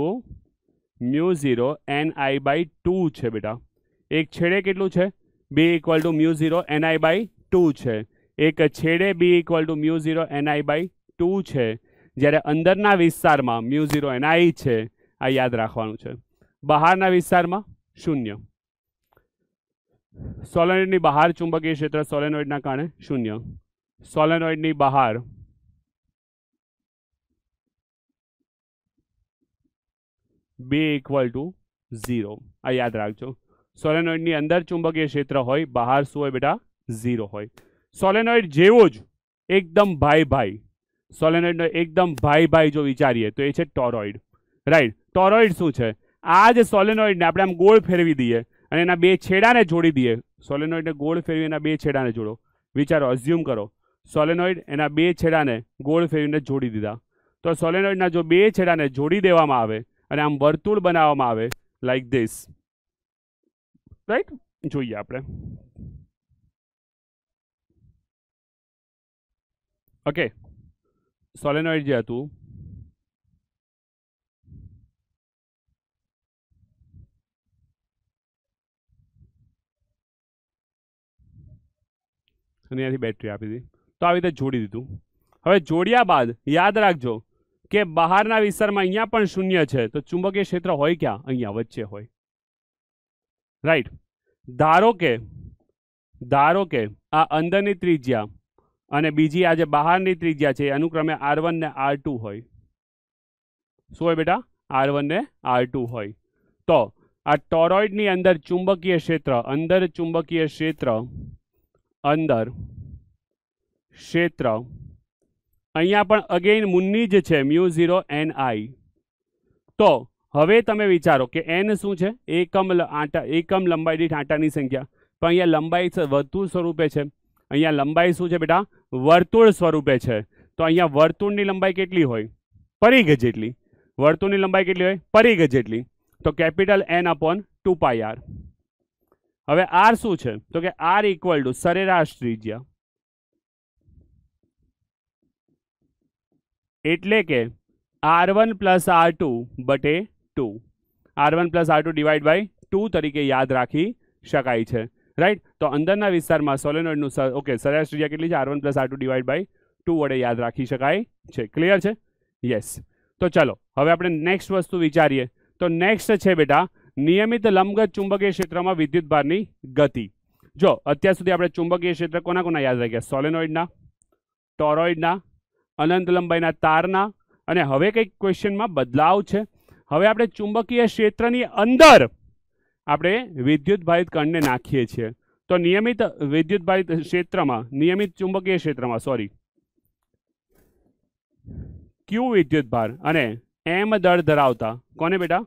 mu zero N I by two છે બેટા એક છેડે કેટલું છે B equal to mu zero N I by two છે એક છેડે B equal to mu zero N I by two છે જ્યારે અંદરના વિસ્તારમાં મ્યુ ઝીરો એન આઈ છે આ યાદ રાખવાનું છે બહારના વિસ્તારમાં શૂન્ય સોલેનોઇડની બહાર ચુંબકીય ક્ષેત્ર સોલેનોઇડના કારણે શૂન્ય સોલેનોઇડની બહાર બે ઇક્વલ ટુ ઝીરો આ યાદ રાખજો સોલેનોઇડની અંદર ચુંબકીય ક્ષેત્ર હોય બહાર શું હોય બેટા ઝીરો હોય સોલેનોઇડ જેવો જ એકદમ ભાઈ ભાઈ સોલેનોઇડનો એકદમ ભાઈ ભાઈ જો વિચારીએ તો એ છે ટોરોઇડ રાઈટ ટોરોઇડ શું છે આ જે સોલેનોઇડને આપણે આમ ગોળ ફેરવી દઈએ અને એના બે છેડાને જોડી દઈએ સોલેનોઇડને ગોળ ફેરવી એના બે છેડાને જોડો વિચારો અઝ્યુમ કરો સોલેનોઇડ એના બે છેડાને ગોળ ફેરવીને જોડી દીધા તો સોલેનોઇડના જો બે છેડાને જોડી દેવામાં આવે અને આમ વર્તુળ બનાવવામાં આવે લાઈક ધીસ રાઈટ જોઈએ આપણે ઓકે સોલેનોઇડ જે હતું અને ત્યાંથી બેટરી આપી દીધી તો આવી રીતે જોડી દીધું હવે જોડ્યા બાદ યાદ રાખજો કે બહારના વિસ્તારમાં અહીંયા પણ શૂન્ય છે તો ચુંબકીય ક્ષેત્ર હોય ક્યાં અહીંયા વચ્ચે હોય રાઈટ ધારો કે ધારો કે આ અંદરની ત્રિજ્યા અને બીજી આ જે બહારની ત્રિજ્યા છે અનુક્રમે આર વન ને આર ટુ હોય શું હોય બેટા આર વન ને આર ટુ હોય તો આ ટોરોઇડની અંદર ચુંબકીય ક્ષેત્ર અંદર ચુંબકીય ક્ષેત્ર અંદર ક્ષેત્ર અહીંયા પણ અગેન મુદ્ની જે છે μ0nI તો હવે તમે વિચારો કે n શું છે એકમ આટા એકમ લંબાઈ દીઠ આટાની સંખ્યા તો અહીંયા લંબાઈ ચ વર્તુળ સ્વરૂપે છે અહીંયા લંબાઈ શું છે બેટા વર્તુળ સ્વરૂપે છે તો અહીંયા વર્તુળની લંબાઈ કેટલી હોય પરિઘ જેટલી વર્તુળની લંબાઈ કેટલી હોય પરિઘ જેટલી તો કેપિટલ n / 2πr હવે આર શું છે તો કે આર ઇક્વલ ટુ સરેરાશ ત્રિજ્યા એટલે કે R one plus R two બટે two R one plus R two divide by two તરીકે યાદ રાખી શકાય છે રાઈટ તો અંદરના વિસ્તારમાં સોલેનોઇડનું ઓકે સરેરાશ ત્રિજ્યા કેટલી છે R one plus R two divide by two વડે યાદ રાખી શકાય છે ક્લિયર છે યસ તો ચલો હવે આપણે નેક્સ્ટ વસ્તુ વિચારીએ તો નેક્સ્ટ છે બેટા નિયમિત લંબગત ચુંબકીય ક્ષેત્રમાં વિદ્યુતભારની ગતિ જો અત્યાર સુધી આપણે ચુંબકીય ક્ષેત્ર કોના કોના યાદ રાખ્યા સોલેનોઇડના ટોરોઇડના અનંત લંબાઈના તારના અને હવે કંઈક ક્વેશ્ચનમાં બદલાવ છે હવે આપણે ચુંબકીય ક્ષેત્રની અંદર આપણે વિદ્યુતભારિત કણને નાખીએ છીએ તો નિયમિત વિદ્યુતભારિત ક્ષેત્રમાં નિયમિત ચુંબકીય ક્ષેત્રમાં સોરી ક્યુ વિદ્યુતભાર અને એમ દળ ધરાવતા કોને બેટા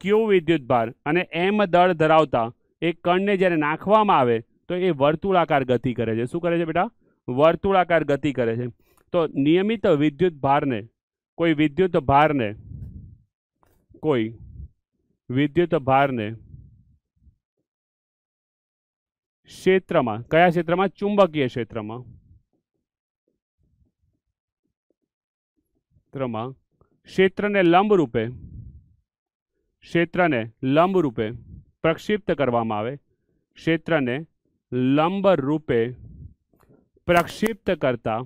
ક્યુ ભાર અને એમ દળ ધરાવતા એક કણને જ્યારે નાખવામાં આવે તો એ વર્તુળાકાર ગતિ કરે છે શું કરે છે બેટા વર્તુળાકાર ગતિ કરે છે તો નિયમિત વિદ્યુત ભારને કોઈ વિદ્યુત ભારને કોઈ વિદ્યુત ભારને ક્ષેત્રમાં કયા ક્ષેત્રમાં ચુંબકીય ક્ષેત્રમાં ક્ષેત્રમાં ક્ષેત્રને લંબ રૂપે ક્ષેત્રને લંબ રૂપે પ્રક્ષિપ્ત કરવામાં આવે ક્ષેત્રને લંબ રૂપે પ્રક્ષિપ્ત કરતા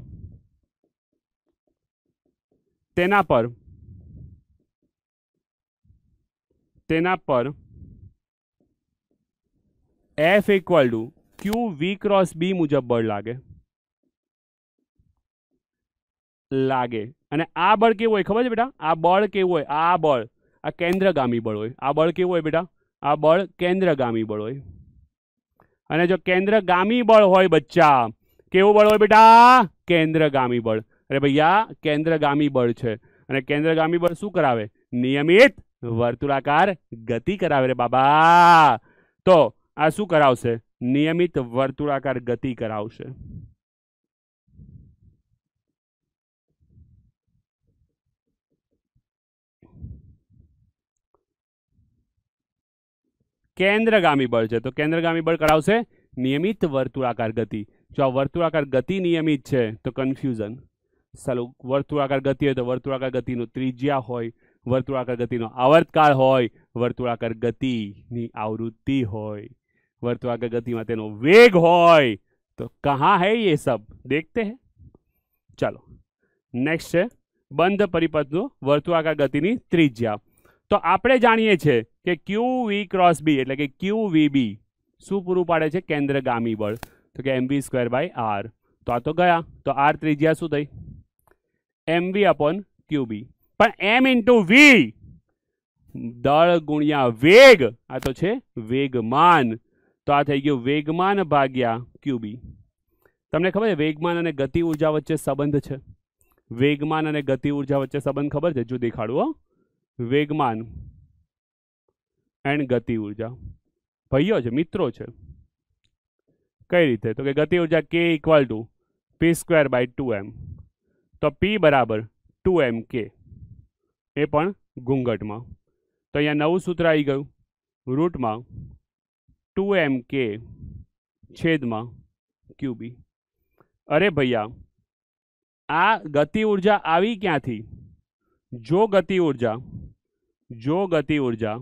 તેના પર તેના પર F equal to Q V cross B મુજબ બળ લાગે લાગે અને આ બળ કેવું હોય ખબર છે બેટા આ બળ કેવું હોય આ બળ આ કેન્દ્રગામી બળ હોય આ બળ કેવું હોય બેટા આ બળ કેન્દ્રગામી બળ હોય અને જો કેન્દ્રગામી બળ હોય બચ્ચા કેવું બળ હોય બેટા કેન્દ્રગામી બળ અરે ભૈયા કેન્દ્રગામી બળ છે અને કેન્દ્રગામી બળ શું કરાવે નિયમિત વર્તુળાકાર ગતિ કરાવે રે બાબા તો આ શું કરાવશે નિયમિત વર્તુળાકાર ગતિ કરાવશે કેન્દ્રગામી બળ છે તો કેન્દ્રગામી બળ કરાવશે નિયમિત વર્તુળાકાર ગતિ જો આ વર્તુળાકાર ગતિ નિયમિત છે તો કન્ફ્યુઝન ચાલો વર્તુળાકાર ગતિ હોય તો વર્તુળાકાર ગતિનો ત્રિજ્યા હોય વર્તુળાકાર ગતિનો આવર્તકાળ હોય વર્તુળાકાર ગતિની આવૃત્તિ હોય વર્તુળાકાર ગતિમાં તેનો વેગ હોય તો કહા હૈ એ સબ દેખતે હે ચાલો નેક્સ્ટ છે બંધ પરિપથનું વર્તુળાકાર ગતિની ત્રિજ્યા તો આપણે જાણીએ છીએ કે ક્યુ વી ક્રોસ બી એટલે કે ક્યુ વી બી શું પૂરું પાડે છે કેન્દ્રગામી બળ તો કે એમવી સ્ક્વેર બાય આર તો આ તો ગયા તો આર ત્રિજ્યા શું થઈ એમવી અપોન ક્યુબી પણ એમ ઇન્ટુ વી દળ ગુણ્યા વેગ આ તો છે વેગમાન તો આ થઈ ગયું વેગમાન ભાગ્યા ક્યુબી તમને ખબર છે વેગમાન અને ગતિ ઉર્જા વચ્ચે સંબંધ છે વેગમાન અને ગતિ ઉર્જા વચ્ચે સંબંધ ખબર છે જો દેખાડવો વેગમાન એન્ડ ગતિ ઉર્જા ભાઈઓ છે મિત્રો છે કઈ રીતે તો કે ગતિ ઉર્જા K equal to P square by two M તો પી બરાબર ટુ એમ કે એ પણ ઘૂંઘટમાં તો અહીંયા નવું સૂત્ર આવી ગયું રૂટમાં ટુ એમ કે છેદમાં ક્યુબી અરે ભૈયા આ ગતિ ઉર્જા આવી ક્યાંથી જો ગતિ ઉર્જા જો ગતિ ઉર્જા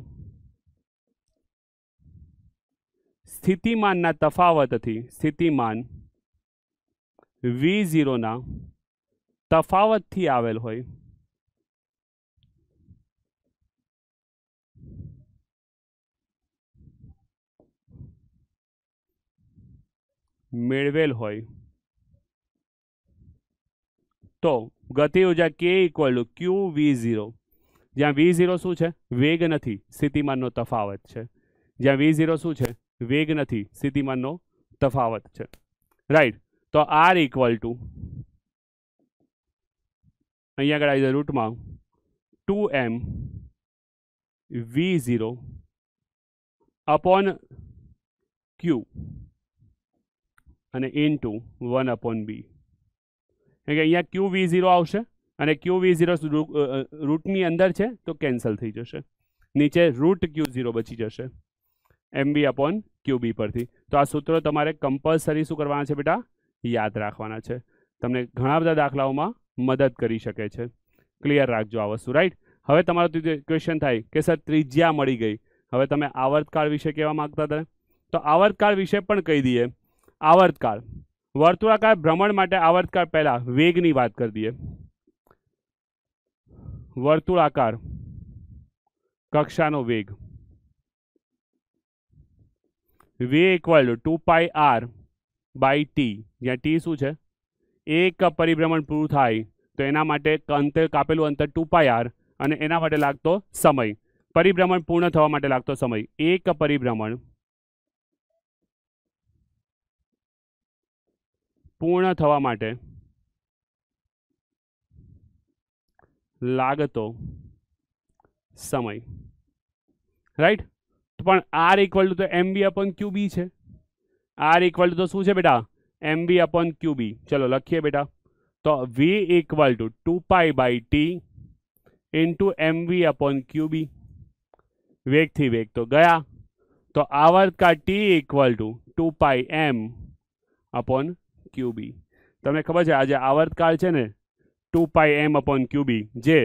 સ્થિતિમાનના તફાવતથી સ્થિતિમાન વી ઝીરોના તફાવતથી આવેલ હોય મેળવેલ હોય તો ગતિ ઉર્જા K equal to Q V zero જ્યાં વી ઝીરો શું છે વેગ નથી સ્થિતિમાનનો તફાવત છે જ્યાં વી ઝીરો શું છે વેગ નથી સ્થિતિમાનનો તફાવત છે રાઈટ તો આર ઇક્વલ ટુ અહીંયા આગળ આવી રૂટમાં two M V zero upon Q અને into one upon B એટલે કે અહીંયા ક્યુ વી ઝીરો આવશે અને ક્યુ વી ઝીરો રૂટની અંદર છે તો કેન્સલ થઈ જશે નીચે રૂટ ક્યુ ઝીરો બચી જશે એમબી અપોન ક્યુબી પરથી તો આ સૂત્રો તમારે કમ્પલસરી શું કરવાના છે બેટા યાદ રાખવાના છે તમને ઘણા બધા દાખલાઓમાં મદદ કરી શકે છે ક્લિયર રાખજો આ વસ્તુ રાઈટ હવે તમારો ક્વેશ્ચન થાય કે સર ત્રિજ્યા મળી ગઈ હવે તમે આવર્તકાળ વિશે કહેવા માગતા હતા તો આવર્તકાળ વિશે પણ કહી દઈએ આવર્તકાળ વર્તુળાકાર ભ્રમણ માટે આવર્તકાળ પહેલાં વેગની વાત કરી દઈએ વર્તુળાકાર કક્ષાનો વેગ V equal to two pi R by T જ્યાં ટી શું છે એક પરિભ્રમણ પૂરું થાય તો એના માટે અંતે કાપેલું અંતર ટુ પાઈ આર અને એના માટે લાગતો સમય પરિભ્રમણ પૂર્ણ થવા માટે લાગતો સમય એક પરિભ્રમણ પૂર્ણ થવા માટે લાગતો સમય રાઈટ પણ આર ઇક્વલ ટુ તો એમ બી અપોન ક્યુબી છે આર ઇક્વલ ટુ તો શું છે બેટા એમ બી અપોન ક્યુબી ચલો લખીએ બેટા તો V equal to two pi by T into M V upon Q B વેગથી વેગ તો ગયા તો આવર્ત T equal to two pi M upon Q B તમને ખબર છે આજે આવર્તકાળ છે ને ટુ પાઈ એમ અપોન ક્યુબી જે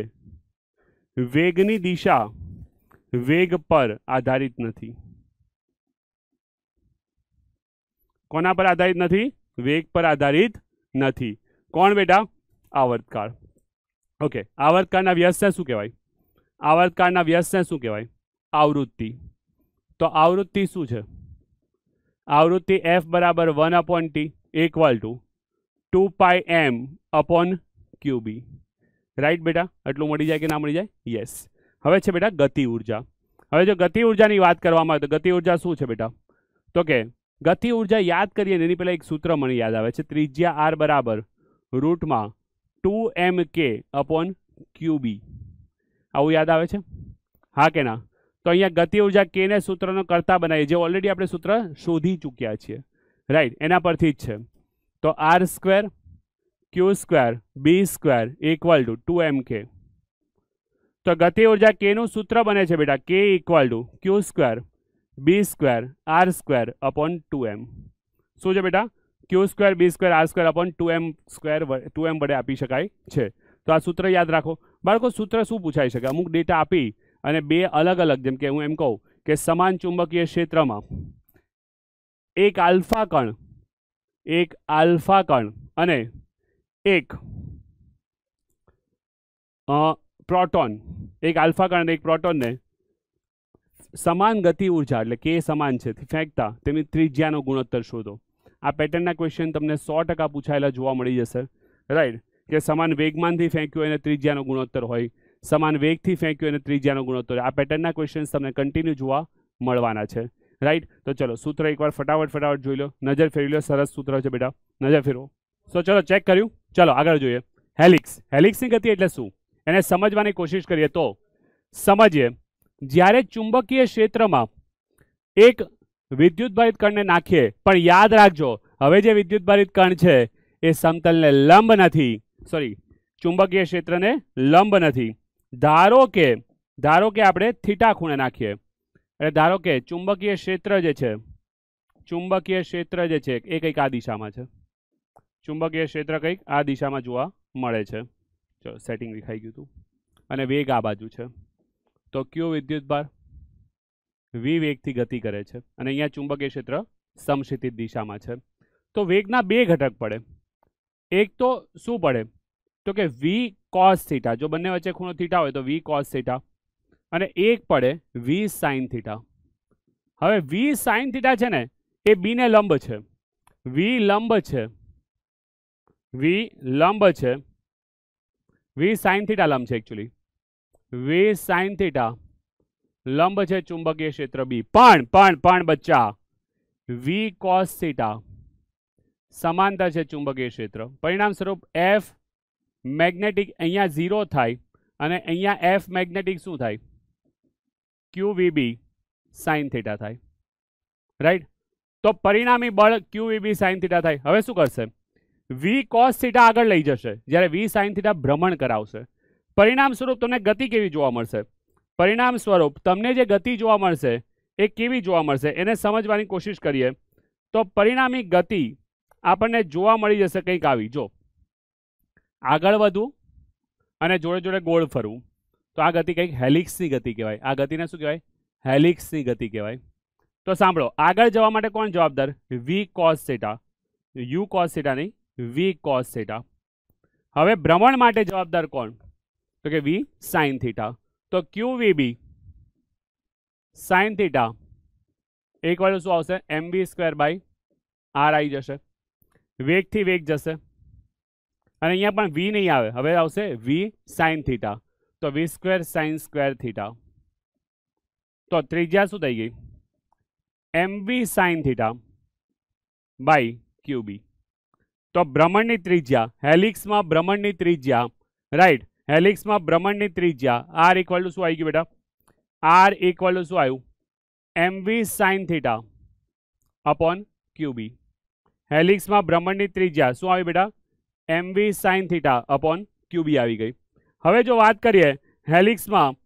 વેગની દિશા વેગ પર આધારિત નથી કોના પર આધારિત નથી વેગ પર આધારિત નથી કોણ બેટા આવર્તકાળ ઓકે આવર્તકાળના વ્યસ્તને શું કહેવાય આવર્તકાળના વ્યસ્તને શું કહેવાય આવૃત્તિ તો આવૃત્તિ શું છે આવૃત્તિ એફ બરાબર one upon T equal to two pi M upon Q B right બેટા એટલું મળી જાય કે ના મળી જાય યસ હવે છે બેટા ગતિ ઉર્જા હવે જો ગતિ ઉર્જાની વાત કરવામાં આવે તો ગતિ ઉર્જા શું છે બેટા તો કે ગતિ ઉર્જા યાદ કરીએ ને એની પહેલાં એક સૂત્ર મને યાદ આવે છે ત્રિજ્યા આર બરાબર રૂટમાં ટુ એમ કે અપોન ક્યુબી આવું યાદ આવે છે હા કે ના તો અહીંયા ગતિ ઉર્જા કેને સૂત્રનો કરતા બનાવીએ જે ઓલરેડી આપણે સૂત્ર શોધી ચૂક્યા છીએ રાઈટ એના પરથી જ છે તો R square Q square B square equal to two M K તો ગતિ ઉર્જા કેનું સૂત્ર બને છે બેટા K equal to Q square B square R square upon two M શું છે બેટા Q square B square R square upon two M square two M વડે આપી શકાય છે તો આ સૂત્ર યાદ રાખો બાળકો સૂત્ર શું પૂછાઈ શકે અમુક ડેટા આપી અને બે અલગ અલગ જેમ કે હું એમ કહું કે સમાન ચુંબકીય ક્ષેત્રમાં એક આલ્ફા કણ એક આલ્ફા કણ અને એક પ્રોટોન એક આલ્ફા કારણ એક પ્રોટોનને સમાન ગતિ ઉર્જા એટલે કે સમાન છે ફેંકતા તેની ત્રિજ્યાનો ગુણોત્તર શોધો આ પેટર્નના ક્વેશ્ચન તમને સો ટકા પૂછાયેલા જોવા મળી જશે રાઈટ કે સમાન વેગમાનથી ફેંક્યું એને ત્રિજ્યાનો ગુણોત્તર હોય સમાન વેગથી ફેંક્યું એને ત્રિજ્યાનો ગુણોત્તર આ પેટર્નના ક્વેશ્ચન્સ તમને કન્ટિન્યુ જોવા મળવાના છે રાઈટ તો ચલો સૂત્ર એકવાર ફટાફટ ફટાફટ જોઈ લો નજર ફેરવી લો સરસ સૂત્ર છે બેટા નજર ફેરવો સો ચલો ચેક કર્યું ચલો આગળ જોઈએ હેલિક્સ હેલિક્સની ગતિ એટલે શું એને સમજવાની કોશિશ કરીએ તો સમજીએ જ્યારે ચુંબકીય ક્ષેત્રમાં એક વિદ્યુતભારિત કણને નાખીએ પણ યાદ રાખજો હવે જે વિદ્યુતભારિત કણ છે એ સમતલને લંબ નથી સોરી ચુંબકીય ક્ષેત્રને લંબ નથી ધારો કે ધારો કે આપણે થીટા ખૂણે નાખીએ એટલે ધારો કે ચુંબકીય ક્ષેત્ર જે છે ચુંબકીય ક્ષેત્ર જે છે એ કંઈક આ દિશામાં છે ચુંબકીય ક્ષેત્ર કંઈક આ દિશામાં જોવા મળે છે ચલો સેટિંગ વિખાઈ ગયું હતું અને વેગ આ બાજુ છે તો કયો વિદ્યુતભાર વી વેગથી ગતિ કરે છે અને અહીંયા ચુંબકીય ક્ષેત્ર સમક્ષિત દિશામાં છે તો વેગના બે ઘટક પડે એક તો શું પડે તો કે વી કોસ થીટા જો બંને વચ્ચે ખૂણો થીટા હોય તો વી કોસ થીટા અને એક પડે વી સાઇન થીટા હવે વી સાઇન થીટા છે ને એ બીને લંબ છે વી લંબ છે વી લંબ છે વી સાઇન થીટા લંબ છે એકચ્યુઅલી વી સાઇન થીટા લંબ છે ચુંબકીય ક્ષેત્ર બી પણ પણ પણ બચ્ચા વી કોસ થીટા સમાનતા છે ચુંબકીય ક્ષેત્ર પરિણામ સ્વરૂપ એફ મેગ્નેટિક અહીંયા ઝીરો થાય અને અહીંયા એફ મેગ્નેટિક શું થાય ક્યુ વીબી સાઇન થીટા થાય રાઈટ તો પરિણામી બળ ક્યુ વીબી સાઇન થીટા થાય હવે શું કરશે વી કોસ સીટા આગળ લઈ જશે જ્યારે વી સાઇન થીટા ભ્રમણ કરાવશે પરિણામ સ્વરૂપ તમને ગતિ કેવી જોવા મળશે પરિણામ સ્વરૂપ તમને જે ગતિ જોવા મળશે એ કેવી જોવા મળશે એને સમજવાની કોશિશ કરીએ તો પરિણામી ગતિ આપણને જોવા મળી જશે કંઈક આવી જો આગળ વધવું અને જોડે જોડે ગોળ ફરવું તો આ ગતિ કંઈક હેલિક્સની ગતિ કહેવાય આ ગતિને શું કહેવાય હેલિક્સની ગતિ કહેવાય તો સાંભળો આગળ જવા માટે કોણ જવાબદાર V cos theta U cos theta નહીં વી કોસ થીટા હવે ભ્રમણ માટે જવાબદાર કોણ તો કે વી સાઇન થીટા તો ક્યુ વી બી સાઇન થીટા એક વાળું શું આવશે M B square by R આવી જશે વેગથી વેગ જશે અને અહીંયા પણ વી નહીં આવે હવે આવશે વી સાઇન થીટા તો V square sine square theta તો ત્રિજ્યા શું થઈ ગઈ M B sine theta by ક્યુબી તો ભ્રમણની ત્રિજ્યા હેલિક્સમાં ભ્રમણની ત્રિજ્યા રાઈટ હેલિક્સમાં ભ્રમણની ત્રિજ્યા આર ઇક્વલ ટુ શું આવી ગયું બેટા આર ઇક્વલ ટુ શું આવ્યું M V sine theta upon Q B હેલિક્સમાં ભ્રમણની ત્રિજ્યા શું આવી બેટા M V sine theta upon Q B આવી ગઈ હવે જો વાત કરીએ હેલિક્સમાં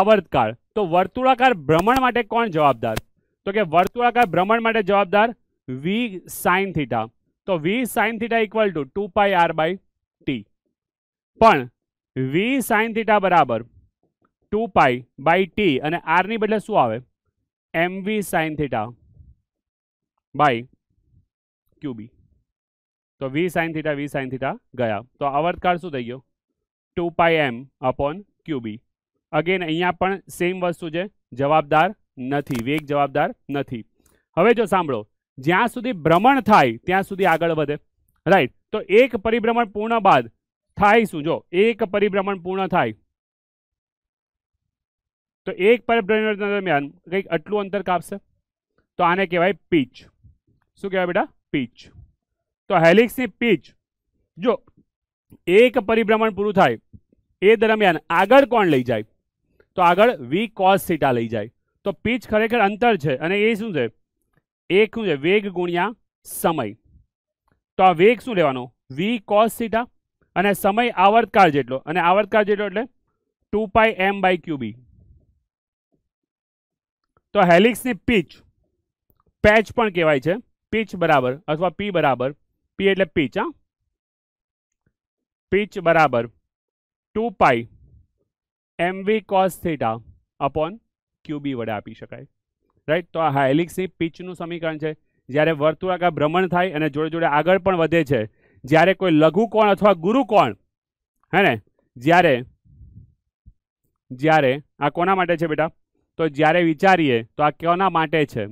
આવર્તકાળ તો વર્તુળાકાર ભ્રમણ માટે કોણ જવાબદાર તો કે વર્તુળાકાર ભ્રમણ માટે જવાબદાર વી સાઇન થીટા તો V sine theta equal to two pi R by T પણ વી સાઇન થીટા બરાબર ટુ પાઈ બાય ટી અને આરની બદલે શું આવે M V sine theta by ક્યુબી તો V sine theta V sine theta ગયા તો આવર્તકાળ શું થઈ ગયો two pi M upon QB again અહીંયા પણ સેમ વસ્તુ છે જવાબદાર નથી વેગ જવાબદાર નથી હવે જો સાંભળો જ્યાં સુધી ભ્રમણ થાય ત્યાં સુધી આગળ વધે રાઈટ તો એક પરિભ્રમણ પૂર્ણ બાદ થાય શું જો એક પરિભ્રમણ પૂર્ણ થાય તો એક પરિભ્રમણ દરમિયાન કંઈક આટલું અંતર કાપશે તો આને કહેવાય પીચ શું કહેવાય બેટા પીચ તો હેલિક્સની પીચ જો એક પરિભ્રમણ પૂરું થાય એ દરમિયાન આગળ કોણ લઈ જાય તો આગળ વી કોસ સીટા લઈ જાય તો પીચ ખરેખર અંતર છે અને એ શું છે એક શું છે વેગ ગુણ્યા સમય તો આ વેગ શું લેવાનો વી કોસ સીટા અને સમય આવર્તકાળ જેટલો અને આવર્તકાળ જેટલો એટલે ટુ પાય એમ બાય ક્યુબી તો હેલિક્સની પીચ પેચ પણ કહેવાય છે પીચ બરાબર અથવા પી બરાબર પી એટલે પીચ હા પીચ બરાબર two pi V cos theta upon QB વડે આપી શકાય રાઈટ તો આ હાઇલિક્સની પિચનું સમીકરણ છે જ્યારે વર્તુળાકાર ભ્રમણ થાય અને જોડે જોડે આગળ પણ વધે છે જ્યારે કોઈ લઘુ કોણ અથવા ગુરુ કોણ હે ને જ્યારે જ્યારે આ કોના માટે છે બેટા તો જ્યારે વિચારીએ તો આ કોના માટે છે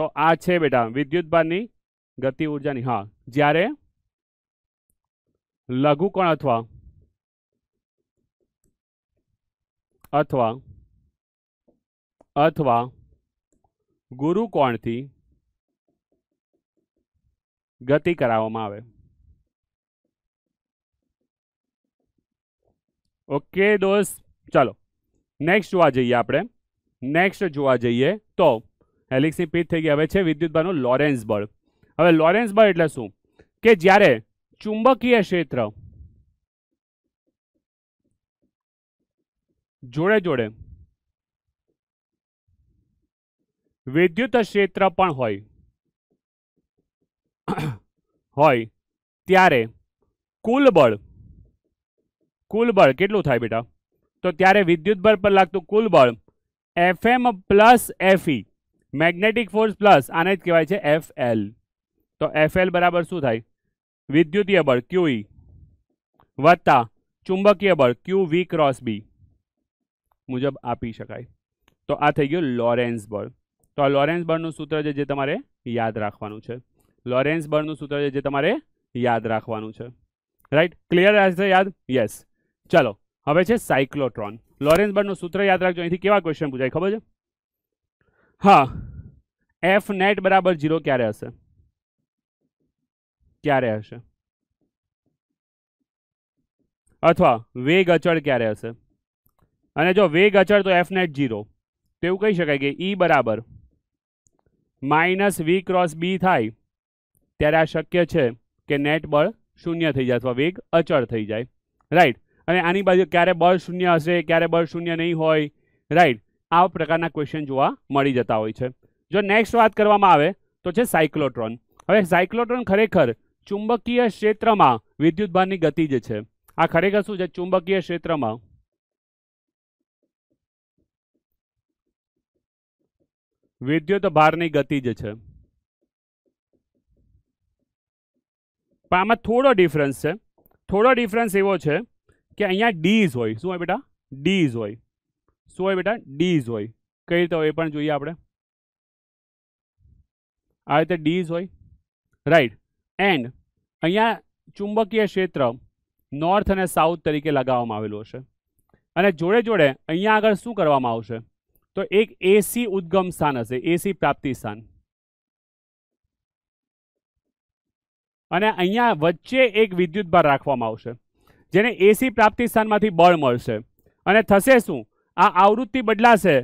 તો આ છે બેટા વિદ્યુતભારની ગતિ ઉર્જાની હા જ્યારે લઘુ કોણ અથવા અથવા અથવા ગુરુ કોણથી ગતિ કરાવવામાં આવે ઓકે દોસ્ત ચાલો નેક્સ્ટ જોવા જઈએ આપણે નેક્સ્ટ જોવા જઈએ તો હેલિક્સની પીઠ થઈ ગઈ હવે છે વિદ્યુતભારનું લોરેન્સ બળ હવે લોરેન્સ બળ એટલે શું કે જ્યારે ચુંબકીય ક્ષેત્ર જોડે જોડે વિદ્યુત ક્ષેત્ર પણ હોય હોય ત્યારે કુલ બળ કુલ બળ કેટલું થાય બેટા તો ત્યારે વિદ્યુત બળ પર લાગતું કુલ બળ FM plus FE magnetic force plus આને જ કહેવાય છે એફ એલ તો એફ એલ બરાબર શું થાય વિદ્યુતીય બળ ક્યુઈ વત્તા ચુંબકીય બળ ક્યુ વી ક્રોસ બી મુજબ આપી શકાય તો આ થઈ ગયું લોરેન્સ બળ લોરેન્સ બર્નનો સૂત્ર જે જે તમારે યાદ રાખવાનું છે લોરેન્સ બર્નનો સૂત્ર જે જે તમારે યાદ રાખવાનું છે રાઈટ ક્લિયર છે યાદ યસ ચલો હવે છે સાયક્લોટ્રોન લોરેન્સ બર્નનો સૂત્ર યાદ રાખજો અહીંથી કેવા ક્વેશ્ચન પૂછાય ખબર છે હા f નેટ બરાબર 0 ક્યારે હશે ક્યારે હશે અથવા વેગ અચળ ક્યારે હશે અને જો વેગ અચળ તો f નેટ 0 તેવું કહી શકાય કે e બરાબર માઇનસ વી ક્રોસ બી થાય ત્યારે આ શક્ય છે કે નેટ બળ શૂન્ય થઈ જાય અથવા વેગ અચળ થઈ જાય રાઈટ અને આની બાજુ ક્યારે બળ શૂન્ય હશે ક્યારે બળ શૂન્ય નહીં હોય રાઈટ આ પ્રકારના ક્વેશ્ચન જોવા મળી જતા હોય છે જો નેક્સ્ટ વાત કરવામાં આવે તો છે સાયક્લોટ્રોન હવે સાયક્લોટ્રોન ખરેખર ચુંબકીય ક્ષેત્રમાં વિદ્યુતભારની ગતિ જે છે આ ખરેખર શું છે ચુંબકીય ક્ષેત્રમાં વિદ્યુત ભારની ગતિ જ છે પણ આમાં થોડો ડિફરન્સ છે થોડો ડિફરન્સ એવો છે કે અહીંયા ડીઝ હોય શું હોય બેટા ડીઝ હોય શું હોય બેટા ડીઝ હોય કઈ રીતે હોય એ પણ જોઈએ આપણે આ રીતે ડીઝ હોય રાઈટ એન્ડ અહીંયા ચુંબકીય ક્ષેત્ર નોર્થ અને સાઉથ તરીકે લગાવવામાં આવેલું હશે અને જોડે જોડે અહીંયા આગળ શું કરવામાં આવશે તો એક એસી ઉદ્ગમ સ્થાન હશે એસી પ્રાપ્તિ સ્થાન અને અહીંયા વચ્ચે એક વિદ્યુત ભાર રાખવામાં આવશે જેને એસી પ્રાપ્તિ સ્થાનમાંથી બળ મળશે અને થશે શું આ આવૃત્તિ બદલાશે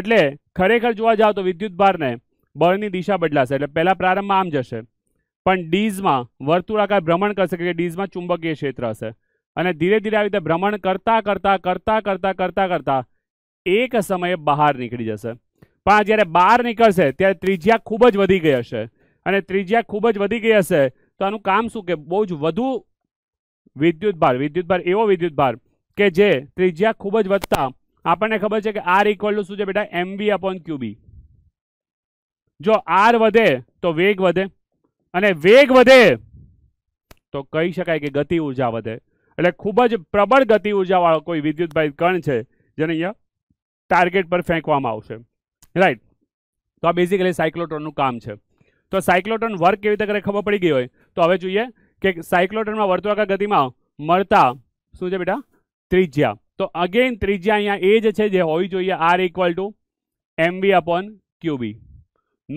એટલે ખરેખર જોવા જાવ તો વિદ્યુત વિદ્યુતભારને બળની દિશા બદલાશે એટલે પહેલાં પ્રારંભમાં આમ જશે પણ ડીઝમાં વર્તુળાકાર ભ્રમણ કરશે કે ડીઝમાં ચુંબકીય ક્ષેત્ર હશે અને ધીરે ધીરે આવી રીતે ભ્રમણ કરતા કરતા કરતા કરતા કરતા કરતા એક સમયે બહાર નીકળી જશે પણ આ જ્યારે બહાર નીકળશે ત્યારે ત્રિજ્યા ખૂબ જ વધી ગઈ હશે અને ત્રિજ્યા ખૂબ જ વધી ગઈ હશે તો આનું કામ શું કે બહુ જ વધુ વિદ્યુતભાર વિદ્યુતભાર એવો વિદ્યુતભાર કે જે ત્રિજ્યા ખૂબ જ વધતા આપણને ખબર છે કે આર ઇક્વલ શું છે બેટા એમબી અપોન ક્યુબી જો આર વધે તો વેગ વધે અને વેગ વધે તો કહી શકાય કે ગતિ ઉર્જા વધે એટલે ખૂબ જ પ્રબળ ગતિ ઉર્જાવાળો કોઈ વિદ્યુતભાઈ કણ છે જેને અહીંયા ટાર્ગેટ પર ફેંકવામાં આવશે રાઈટ તો આ બેઝિકલી સાયક્લોટ્રોનનું કામ છે તો સાયક્લોટ્રોન વર્ક કેવી રીતે કરે ખબર પડી ગઈ હોય તો હવે જોઈએ કે સાયક્લોટ્રોનમાં વર્તુળાકાર ગતિમાં મળતા શું છે બેટા ત્રિજ્યા તો અગેન ત્રિજ્યા અહીંયા એ જ છે જે હોવી જોઈએ R equal to MB upon QB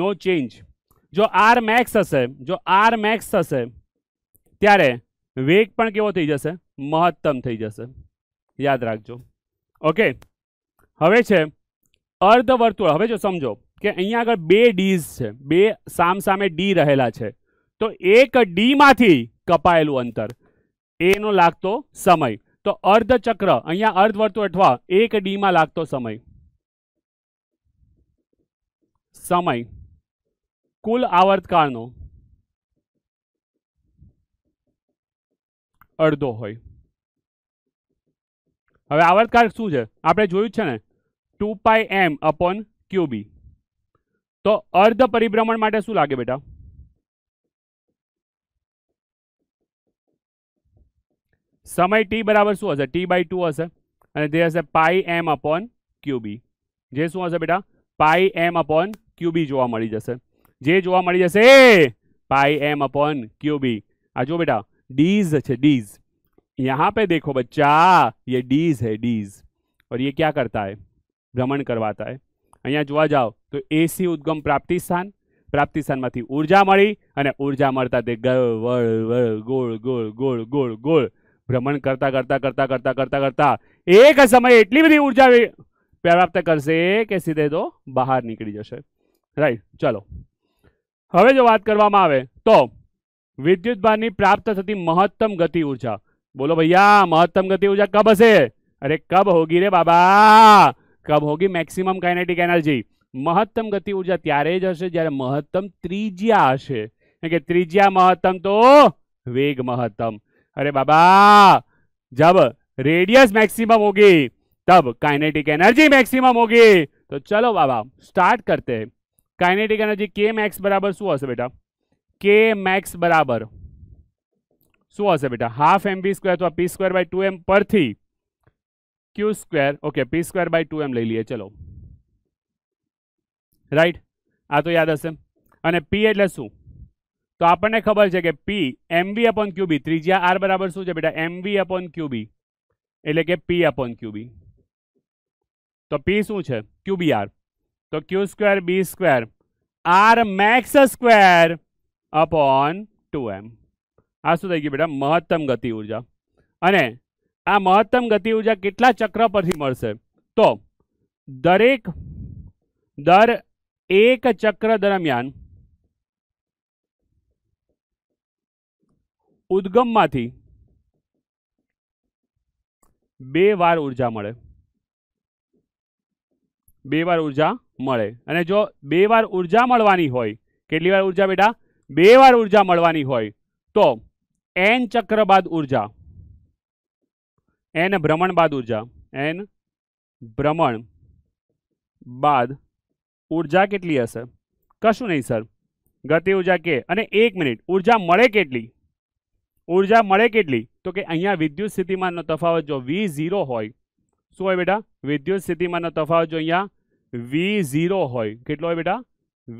નો ચેન્જ જો આર મેક્સ હશે જો આર મેક્સ હશે ત્યારે વેગ પણ કેવો થઈ જશે મહત્તમ થઈ જશે યાદ રાખજો ઓકે હવે છે અર્ધવર્તુળ હવે જો સમજો કે અહીંયા આગળ બે ડીઝ છે બે સામ સામે ડી રહેલા છે તો એક ડીમાંથી કપાયેલું અંતર એનો લાગતો સમય તો અર્ધચક્ર અહીંયા અર્ધવર્તુળ અથવા એક ડીમાં લાગતો સમય સમય કુલ આવર્તકાળનો અડધો હોય હવે આવર્તકાળ શું છે આપણે જોયું છે ને 2πm / qb तो अर्ध परिभ्रमण માટે શું લાગે બેટા સમય t બરાબર શું હશે t / 2 હશે અને દેહ હશે πm / qb જે શું હશે બેટા πm / qb જોવા મળી જશે જે જોવા મળી જશે πm / qb આ જો બેટા d છે d અહીંયા પે देखो बच्चा ये d છે d और ये क्या करता है ભ્રમણ કરવા કરવાતા અહીંયા જોવા જાઓ તો એસી ઉદ્ગમ પ્રાપ્તિ સ્થાન પ્રાપ્તિ સ્થાનમાંથી ઉર્જા મળી અને ઉર્જા મળતા તે ગળ વળ વળ ગોળ ગોળ ગોળ ગોળ ગોળ ભ્રમણ કરતા કરતા કરતા કરતા કરતા કરતા એક સમયે એટલી બધી ઉર્જા પ્રાપ્ત કરશે કે સીધે તો બહાર નીકળી જશે રાઈટ ચલો હવે જો વાત કરવામાં આવે તો વિદ્યુતભારની પ્રાપ્ત થતી મહત્તમ ગતિ ઉર્જા બોલો ભૈયા મહત્તમ ગતિ ઉર્જા કબ હશે અરે કબ होगी रे बाबा कब होगी मैक्सिमम काइनेटिक एनर्जी महत्तम गति ऊर्जा ત્યારે જ हे જ્યારે મહત્તમ ત્રિજ્યા હશે કે ત્રિજ્યા મહત્તમ તો વેગ अरे बाबा जब रेडियस मैक्सिमम होगी तब काइनेटिक एनर्जी मैक्सिमम होगी तो चलो बाबा स्टार्ट करते हैं काइनेटिक एनर्जी के मैक्स बराबर शू हे बेटा के मैक्स बराबर शू हे बेटा हाफ एम बी स्क्वायर अथवा P square by two M पर थी Q square okay P square by two M લઈ લઈએ ચલો રાઈટ આ તો યાદ હશે અને પી એટલે શું તો આપણને ખબર છે કે પી એમવી અપોન ક્યુબી ત્રિજ્યા આર બરાબર શું છે બેટા એમવી અપોન ક્યુબી એટલે કે પી અપોન ક્યુબી તો પી શું છે ક્યુબી આર તો Q square B square R max square upon two M આ શું થઈ ગયું બેટા મહત્તમ ગતિ ઉર્જા અને આ મહત્તમ ગતિ ઉર્જા કેટલા ચક્ર પરથી મળશે તો દરેક દર એક ચક્ર દરમિયાન ઉદ્ગમમાંથી બે વાર ઉર્જા મળે બે વાર ઉર્જા મળે અને જો બે વાર ઉર્જા મળવાની હોય કેટલી વાર ઉર્જા બેટા બે વાર ઉર્જા મળવાની હોય તો એન ચક્ર બાદ ઉર્જા એન ભ્રમણ બાદ ઉર્જા એન ભ્રમણ બાદ ઉર્જા કેટલી હશે કશું નહીં સર ગતિ ઉર્જા કે અને એક મિનિટ ઉર્જા મળે કેટલી ઉર્જા મળે કેટલી તો કે અહીંયા વિદ્યુત સ્થિતિમાનનો તફાવત જો વી ઝીરો હોય શું હોય બેટા વિદ્યુત સ્થિતિમાનનો તફાવત જો અહીંયા વી ઝીરો હોય કેટલો હોય બેટા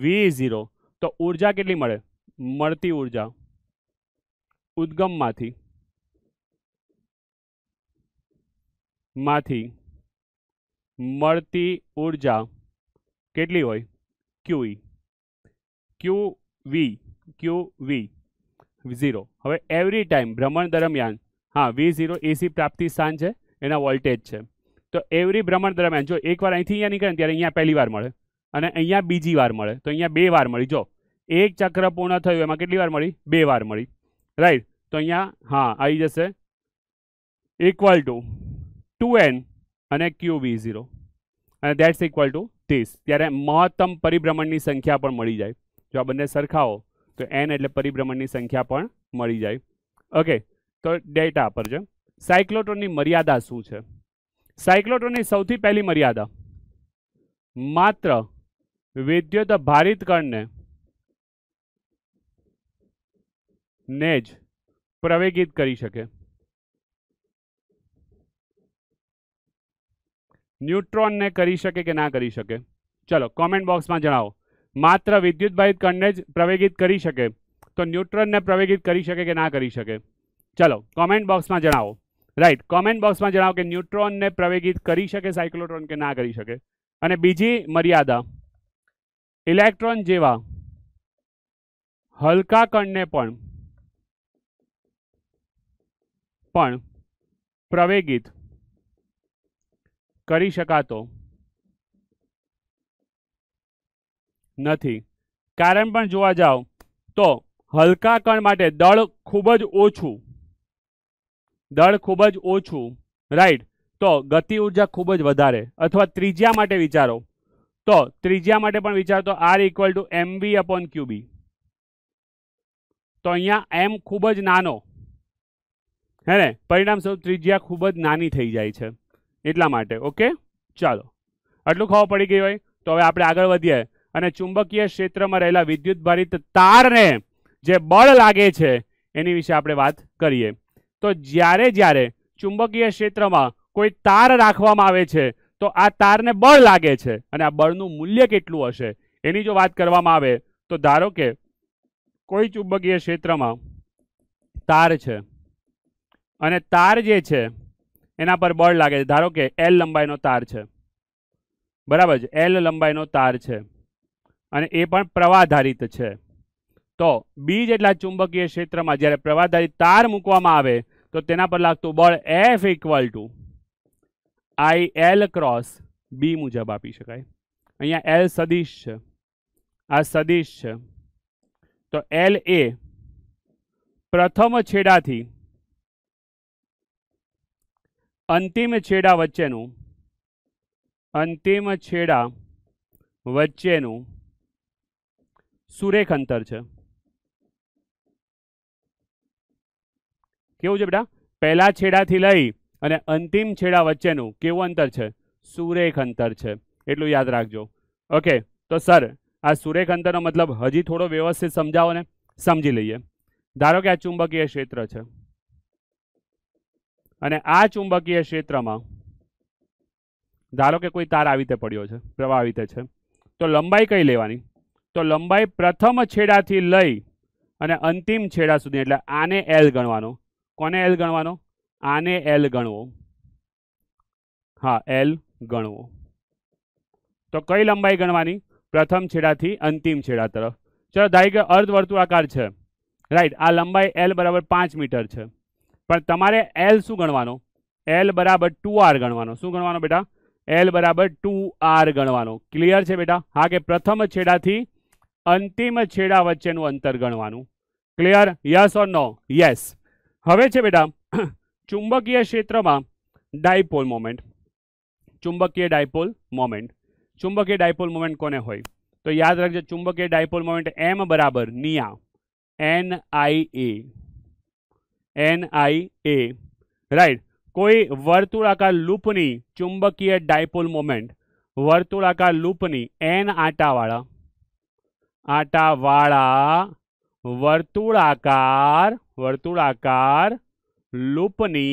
વી ઝીરો તો ઉર્જા કેટલી મળે મળતી ઉર્જા ઉદ્ગમમાંથી માંથી મળતી ઉર્જા કેટલી હોય QE Q V Q V zero હવે એવરી ટાઈમ ભ્રમણ દરમિયાન હા વી ઝીરો એસી પ્રાપ્તિ સ્થાન છે એના વોલ્ટેજ છે તો એવરી ભ્રમણ દરમિયાન જો એકવાર અહીંથી અહીંયા નીકળે ત્યારે અહીંયા પહેલી વાર મળે અને અહીંયા બીજી વાર મળે તો અહીંયા બે વાર મળી જો એક ચક્ર પૂર્ણ થયું એમાં કેટલી વાર મળી બે વાર મળી રાઈટ તો અહીંયા હા આવી જશે ઇક્વલ ટુ ટુ અને ક્યુ અને દેટ્સ ઇક્વલ ટુ ત્રીસ ત્યારે મહત્તમ પરિભ્રમણની સંખ્યા પણ મળી જાય જો આ બંને સરખાઓ તો એન એટલે પરિભ્રમણની સંખ્યા પણ મળી જાય ઓકે તો ડેટા પર છે સાયક્લોટ્રોનની મર્યાદા શું છે સાયક્લોટ્રોનની સૌથી પહેલી મર્યાદા માત્ર વિદ્યુત ભારિત કણને ને જ પ્રવેગિત કરી શકે ન્યુટ્રોનને કરી શકે કે ના કરી શકે ચલો કોમેન્ટ બોક્સમાં જણાવો માત્ર વિદ્યુતભાઈ કણને જ પ્રવેગિત કરી શકે તો ન્યુટ્રોનને પ્રવેગિત કરી શકે કે ના કરી શકે ચલો કોમેન્ટ બોક્સમાં જણાવો રાઈટ કોમેન્ટ બોક્સમાં જણાવો કે ન્યુટ્રોનને પ્રવેગિત કરી શકે સાયક્લોટ્રોન કે ના કરી શકે અને બીજી મર્યાદા ઇલેક્ટ્રોન જેવા હલકા કણને પણ પણ પ્રવેગિત કરી શકાતો નથી કારણ પણ જોવા જાઓ તો હલકા કણ માટે દળ ખૂબ જ ઓછું દળ ખૂબ જ ઓછું રાઈટ તો ગતિ ઉર્જા ખૂબ જ વધારે અથવા ત્રિજ્યા માટે વિચારો તો ત્રિજ્યા માટે પણ વિચારો તો R equal to M V upon QB તો અહીંયા એમ ખૂબ જ નાનો હે ને પરિણામ સ્વરૂપ ત્રિજ્યા ખૂબ જ નાની થઈ જાય છે એટલા માટે ઓકે ચાલો આટલું ખબર પડી ગઈ હોય તો હવે આપણે આગળ વધીએ અને ચુંબકીય ક્ષેત્રમાં રહેલા વિદ્યુત ભારિત તારને જે બળ લાગે છે એની વિશે આપણે વાત કરીએ તો જ્યારે જ્યારે ચુંબકીય ક્ષેત્રમાં કોઈ તાર રાખવામાં આવે છે તો આ તારને બળ લાગે છે અને આ બળનું મૂલ્ય કેટલું હશે એની જો વાત કરવામાં આવે તો ધારો કે કોઈ ચુંબકીય ક્ષેત્રમાં તાર છે અને તાર જે છે એના પર બળ લાગે છે ધારો કે એલ લંબાઈનો તાર છે બરાબર છે એલ લંબાઈનો તાર છે અને એ પણ પ્રવાધારિત છે તો બી જેટલા ચુંબકીય ક્ષેત્રમાં જ્યારે પ્રવાધારિત તાર મૂકવામાં આવે તો તેના પર લાગતું બળ F equal to I L cross B મુજબ આપી શકાય અહીંયા એલ સદીશ છે આ સદીશ છે તો એલ એ પ્રથમ છેડાથી અંતિમ છેડા વચ્ચેનું અંતિમ છેડા વચ્ચેનું સુરેખ અંતર છે કેવું છે બેટા પહેલા છેડાથી લઈ અને અંતિમ છેડા વચ્ચેનું કેવું અંતર છે સુરેખ અંતર છે એટલું યાદ રાખજો ઓકે તો સર આ સુરેખ અંતરનો મતલબ હજી થોડો વ્યવસ્થિત સમજાવો ને સમજી લઈએ ધારો કે આ ચુંબકીય ક્ષેત્ર છે અને આ ચુંબકીય ક્ષેત્રમાં ધારો કે કોઈ તાર આવી રીતે પડ્યો છે પ્રવાહ આવી રીતે છે તો લંબાઈ કઈ લેવાની તો લંબાઈ પ્રથમ છેડાથી લઈ અને અંતિમ છેડા સુધી એટલે આને એલ ગણવાનો કોને એલ ગણવાનો આને એલ ગણવો હા એલ ગણવો તો કઈ લંબાઈ ગણવાની પ્રથમ છેડાથી અંતિમ છેડા તરફ ચલો ધારી કે અર્ધવર્તુળાકાર છે રાઈટ આ લંબાઈ એલ બરાબર પાંચ મીટર છે પણ તમારે એલ શું ગણવાનો એલ બરાબર ટુ આર ગણવાનો શું ગણવાનો બેટા એલ બરાબર ટુ આર ગણવાનો ક્લિયર છે બેટા હા કે પ્રથમ છેડાથી અંતિમ છેડા વચ્ચેનું અંતર ગણવાનું clear yes or no yes હવે છે બેટા ચુંબકીય ક્ષેત્રમાં ડાયપોલ મોમેન્ટ ચુંબકીય ડાયપોલ મોમેન્ટ ચુંબકીય ડાયપોલ મોમેન્ટ કોને હોય તો યાદ રાખજો ચુંબકીય ડાયપોલ મોમેન્ટ એમ બરાબર નિયા N I A N I A right कोई वर्तुलाकार लूपनी चुंबकीय डायपोल मोमेंट वर्तुलाकार लूपनी एन आटा वाला वर्तुलाकार वर्तुलाकार लूपनी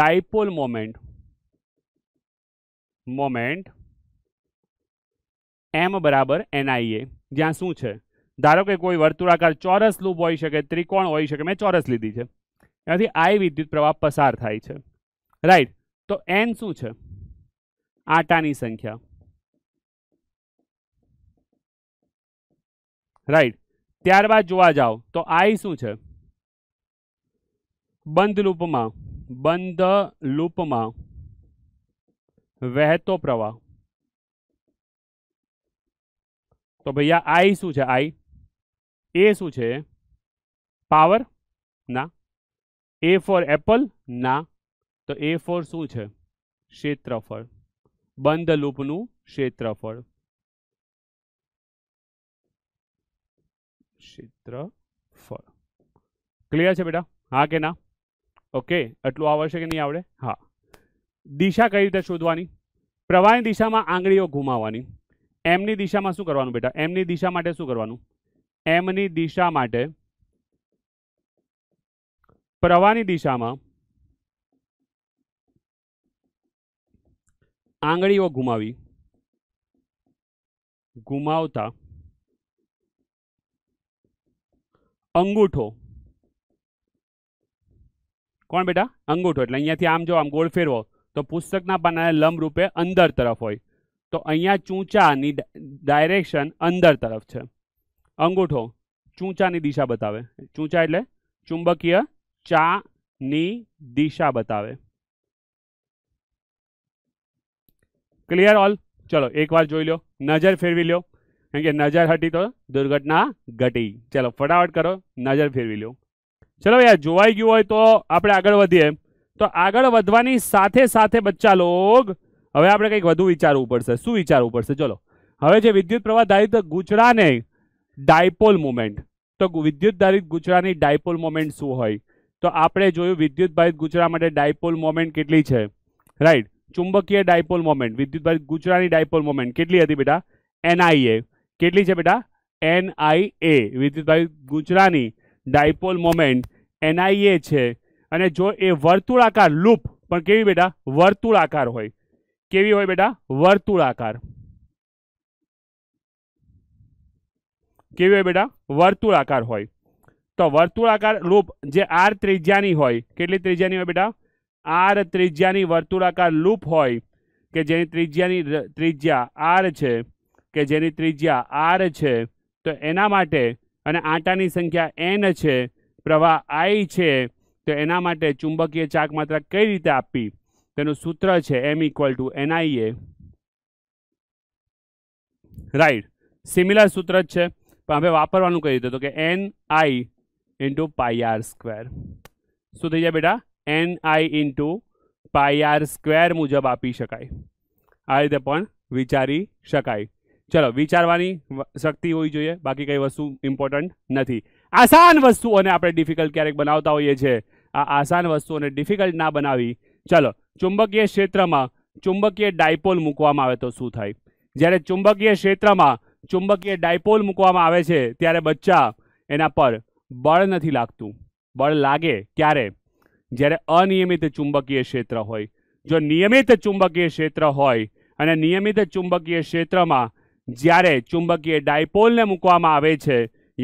डायपोल मोमेंट मोमेंट एम बराबर एन आई ए ज्या शू है ધારો કે કોઈ વર્તુળાકાર ચોરસ લૂપ હોઈ શકે ત્રિકોણ હોઈ શકે મેં ચોરસ લીધી છે એનાથી આઈ વિદ્યુત પ્રવાહ પસાર થાય છે રાઈટ તો એન શું છે આટાની સંખ્યા રાઈટ ત્યારબાદ જોવા જાઓ તો આઈ શું છે બંધ લૂપમાં બંધ લૂપમાં વહેતો પ્રવાહ તો ભૈયા આઈ શું છે આઈ એ શું છે પાવર ના એ ફોર એપલ ના તો એ ફોર શું છે ક્ષેત્રફળ બંધ લૂપનું ક્ષેત્રફળ ક્ષેત્રફળ ક્લિયર છે બેટા હા કે ના ઓકે આટલું આવડશે કે નહીં આવડે હા દિશા કઈ રીતે શોધવાની પ્રવાહની દિશામાં આંગળીઓ ઘુમાવવાની એમની દિશામાં શું કરવાનું બેટા એમની દિશા માટે શું કરવાનું એમની દિશા માટે પ્રવાહની દિશામાં આંગળીઓ ગુમાવી ગુમાવતા અંગૂઠો કોણ બેટા અંગૂઠો એટલે અહીંયાથી આમ જો આમ ગોળ ફેરવો તો પુસ્તકના પાનાને લંબ રૂપે અંદર તરફ હોય તો અહીંયા ચૂંચાની ડાયરેક્શન અંદર તરફ છે અંગૂઠો ચૂંચાની દિશા બતાવે ચૂંચા એટલે ચુંબકીય ચા ની દિશા બતાવે ક્લિયર ઓલ ચલો એકવાર જોઈ લો નજર ફેરવી લો કેમ કે નજર હટી તો દુર્ઘટના ઘટી ચલો ફટાફટ કરો નજર ફેરવી લો ચલો યાર જોવાઈ ગયું હોય તો આપણે આગળ વધીએ તો આગળ વધવાની સાથે સાથે બચ્ચા લોગ હવે આપણે કંઈક વધુ વિચારવું પડશે શું વિચારવું પડશે ચલો હવે જે વિદ્યુત પ્રવાહ ધારિત ગુચડાને ડાયપોલ મોમેન્ટ તો વિદ્યુતધારિત ગુચરાની ડાયપોલ મોમેન્ટ શું હોય તો આપણે જોયું વિદ્યુતભારિત ગુચરા માટે ડાયપોલ મોમેન્ટ કેટલી છે રાઈટ ચુંબકીય ડાયપોલ મોમેન્ટ વિદ્યુતભારિત ગુચરાની ડાયપોલ મોમેન્ટ કેટલી હતી બેટા એનઆઈએ કેટલી છે બેટા એનઆઈએ વિદ્યુતભારિત ગુજરાની ડાયપોલ મોમેન્ટ એનઆઈએ છે અને જો એ વર્તુળાકાર લૂપ પણ કેવી બેટા વર્તુળાકાર હોય કેવી હોય બેટા વર્તુળાકાર કેવી હોય બેટા વર્તુળાકાર હોય તો વર્તુળાકાર લૂપ જે આર ત્રિજ્યાની હોય કેટલી ત્રિજ્યાની હોય બેટા આર ત્રિજ્યાની વર્તુળાકાર લૂપ હોય કે જેની ત્રિજ્યાની ત્રિજ્યા આર છે કે જેની ત્રિજ્યા આર છે તો એના માટે અને આંટાની સંખ્યા એન છે પ્રવાહ આઈ છે તો એના માટે ચુંબકીય ચાક માત્રા કઈ રીતે આપવી તેનું સૂત્ર છે M equal to NIA right similar સૂત્ર જ છે પણ આપણે વાપરવાનું કહી દીધું તો કે N I into pi R square શું થઈ જાય બેટા N I into pi R square મુજબ આપી શકાય આ રીતે પણ વિચારી શકાય ચલો વિચારવાની શક્તિ હોવી જોઈએ બાકી કંઈ વસ્તુ ઇમ્પોર્ટન્ટ નથી આસાન વસ્તુઓને આપણે ડિફિકલ્ટ ક્યારેક બનાવતા હોઈએ છીએ આ આસાન વસ્તુઓને ડિફિકલ્ટ ના બનાવી ચલો ચુંબકીય ક્ષેત્રમાં ચુંબકીય ડાયપોલ મૂકવામાં આવે તો શું થાય જ્યારે ચુંબકીય ક્ષેત્રમાં ચુંબકીય ડાયપોલ મૂકવામાં આવે છે ત્યારે બચ્ચા એના પર બળ નથી લાગતું બળ લાગે ક્યારે જ્યારે અનિયમિત ચુંબકીય ક્ષેત્ર હોય જો નિયમિત ચુંબકીય ક્ષેત્ર હોય અને નિયમિત ચુંબકીય ક્ષેત્રમાં જ્યારે ચુંબકીય ડાયપોલને મૂકવામાં આવે છે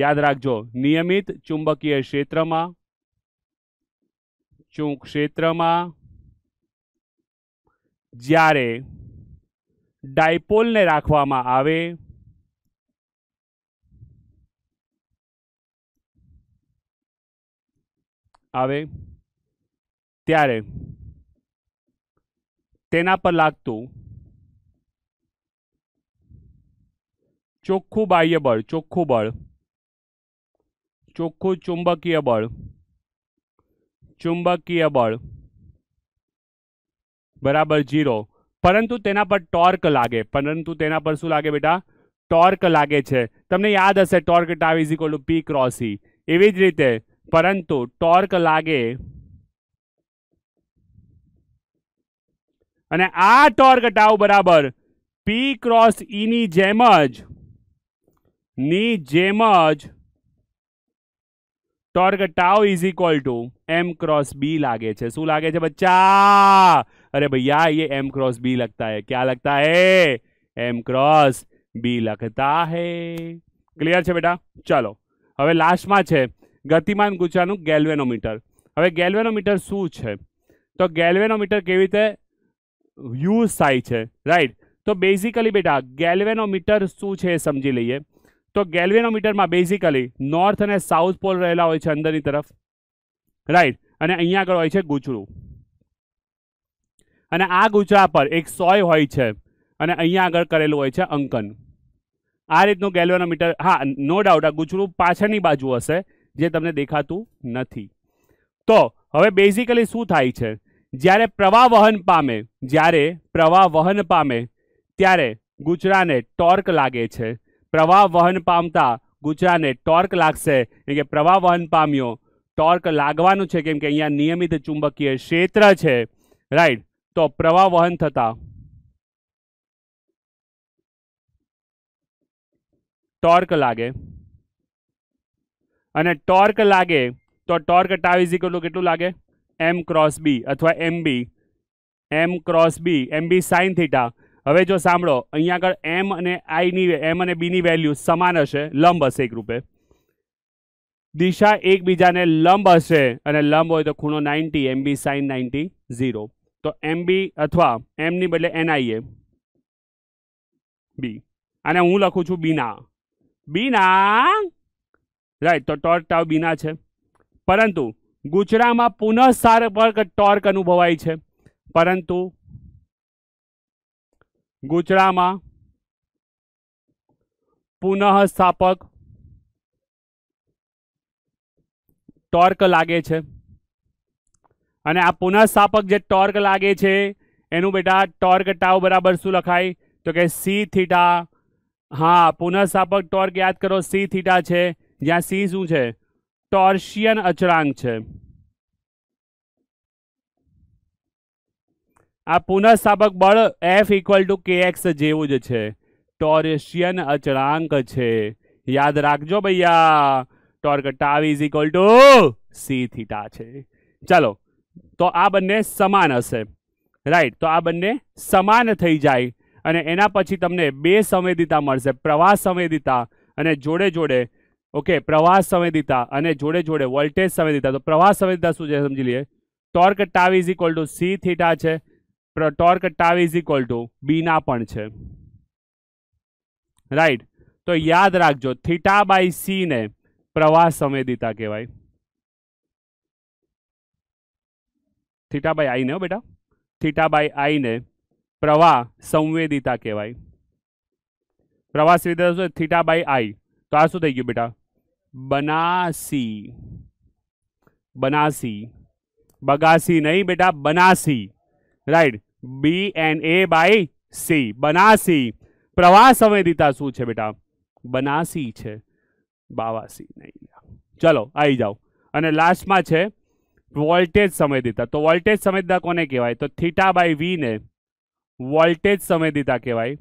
યાદ રાખજો નિયમિત ચુંબકીય ક્ષેત્રમાં ચું ક્ષેત્રમાં જ્યારે ડાયપોલને રાખવામાં આવે આવે ત્યારે તેના પર લાગતું ચોખ્ખું બાહ્ય બળ ચોખ્ખું બળ ચોખ્ખું ચુંબકીય બળ ચુંબકીય બળ બરાબર જીરો પરંતુ તેના પર ટોર્ક લાગે પરંતુ તેના પર શું લાગે બેટા ટોર્ક લાગે છે તમને યાદ હશે torque tau equal to P cross E એવી જ રીતે પરંતુ ટોર્ક લાગે અને આ ટોર્ક ટાઉ બરાબર પી ક્રોસ ઈની જેમ જ ની જેમ જ torque tau is equal to M cross B લાગે છે શું લાગે છે બચ્ચા અરે ભૈયા એ એમ ક્રોસ બી લખતા હે ક્યાં લખતા હે એમ ક્રોસ બી લખતા હે ક્લિયર છે બેટા ચલો હવે લાસ્ટમાં છે ગતિમાન ગુજાનું ગેલ્વેનોમીટર હવે ગેલ્વેનોમીટર શું છે તો ગેલ્વેનોમીટર કેવી રીતે યુઝ થાય છે રાઈટ તો બેઝિકલી બેટા ગેલ્વેનોમીટર શું છે એ સમજી લઈએ તો ગેલ્વેનોમીટરમાં બેઝિકલી નોર્થ અને સાઉથ પોલ રહેલા હોય છે અંદરની તરફ રાઈટ અને અહીંયા આગળ હોય છે ગૂંચળું અને આ ગૂંચળા પર એક સોય હોય છે અને અહીંયા આગળ કરેલું હોય છે અંકન આ રીતનું ગેલ્વેનોમીટર હા નો ડાઉટ આ ગૂંચળું પાછળની બાજુ હશે જે તમને દેખાતું નથી તો હવે બેઝિકલી શું થાય છે જ્યારે પ્રવાહ વહન પામે જ્યારે પ્રવાહ વહન પામે ત્યારે ગુજરાને ટોર્ક લાગે છે પ્રવાહ વહન પામતા ગુજરાને ટોર્ક લાગશે એટલે કે પ્રવાહ વહન પામ્યો ટોર્ક લાગવાનું છે કેમ કે અહીંયા નિયમિત ચુંબકીય ક્ષેત્ર છે રાઈટ તો પ્રવાહ વહન થતા ટોર્ક લાગે અને ટોર્ક લાગે તો ટોર્ક ટાવીઝી કેટલું કેટલું લાગે એમ ક્રોસ બી અથવા M B M cross B M B sine theta હવે જો સાંભળો અહીંયા આગળ એમ અને આઈની એમ અને બીની વેલ્યુ સમાન હશે લંબ હશે એક રૂપે દિશા એકબીજાને લંબ હશે અને લંબ હોય તો ખૂણો ninety M B sine ninety zero તો એમ બી અથવા એમની બદલે એનઆઈએ બી અને હું લખું છું બીના બીના રાઈટ તો ટોર્ક ટાવ બીના છે પરંતુ ગુજરામાં પુનઃ સારપર ટોર્ક અનુભવાય છે પરંતુ ગુચડામાં પુનઃસ્થાપક ટોર્ક લાગે છે અને આ પુનઃસ્થાપક જે ટોર્ક લાગે છે એનું બેટા ટોર્ક ટાવ બરાબર શું લખાય તો કે સી થીટા હા પુનઃસ્થાપક ટોર્ક યાદ કરો સી થીટા છે જ્યાં સી શું છે ટોર્શિયન અચળાંક છે આ પુનઃસ્થાપક બળ એફ ઇક્વલ ટુ કેએક્સ જેવું જ છે ટોર્શિયન અચળાંક છે યાદ રાખજો ભૈયા torque tau is equal to C theta છે ચાલો તો આ બંને સમાન હશે રાઈટ તો આ બંને સમાન થઈ જાય અને એના પછી તમને બે સંવેદિતા મળશે પ્રવાહ સંવેદિતા અને જોડે જોડે ઓકે પ્રવાહ સંવેદિતા અને જોડે જોડે વોલ્ટેજ સંવેદિતા તો પ્રવાહ સંવેદિતા શું છે સમજી લઈએ torque tau is equal to C theta છે torque tau is equal to બીના પણ છે રાઈટ તો યાદ રાખજો થીટા બાય સી ને પ્રવાહ સંવેદિતા કહેવાય થીટા બાય આઈ ને બેટા થીટા બાય આઈ ને પ્રવાહ સંવેદિતા કહેવાય પ્રવાહ સંવેદિતા શું થીટા બાય આઈ તો આ શું થઈ ગયું બેટા બનાસી બનાસી બગાસી નહીં બેટા બનાસી right B N A by C બનાસી પ્રવાહ સંવેદિતા શું છે બેટા બનાસી છે બાવાસી નહીં ચલો આવી જાઓ અને લાસ્ટમાં છે વોલ્ટેજ સંવેદિતા તો વોલ્ટેજ સંવેદિતા કોને કહેવાય તો થીટા બાય વી ને વોલ્ટેજ સંવેદિતા કહેવાય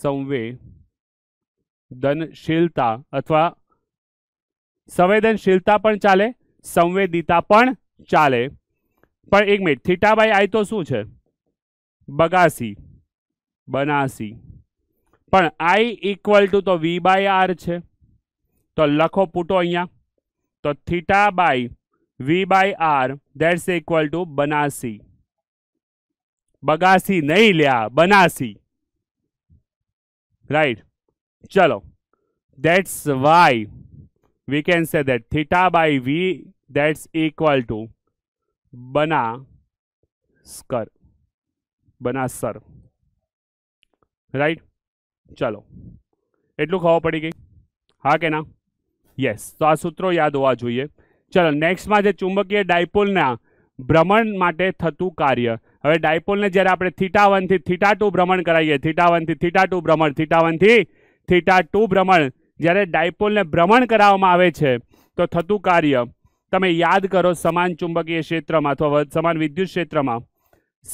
સંવેદ દનશીલતા અથવા સંવેદનશીલતા પણ ચાલે સંવેદિતા પણ ચાલે પણ એક મિનિટ થીટા બાય આઈ તો શું છે બગાસી બનાસી પણ આઈ ઇક્વલ ટુ તો વી બાય આર છે તો લખો પૂટો અહીંયા તો theta by V by R that's equal to બનાસી બગાસી નહીં લ્યા બનાસી રાઈટ ચલો that's why we can say that theta by v that's equal to બના સ્કર બનાસર રાઈટ ચલો એટલું ખબર પડી ગઈ હા કે ના યસ તો આ સૂત્રો યાદ હોવા જોઈએ ચલો નેક્સ્ટમાં જે ચુંબકીય ડાયપોલના ભ્રમણ માટે થતું કાર્ય હવે ડાયપોલને જ્યારે આપણે થીટા વનથી થીટા ટુ ભ્રમણ કરાવીએ થીટા વનથી થીટા ટુ ભ્રમણ થીટા વનથી થીટા ટુ ભ્રમણ જ્યારે ડાયપોલને ભ્રમણ કરાવવામાં આવે છે તો થતું કાર્ય તમે યાદ કરો સમાન ચુંબકીય ક્ષેત્રમાં અથવા સમાન વિદ્યુત ક્ષેત્રમાં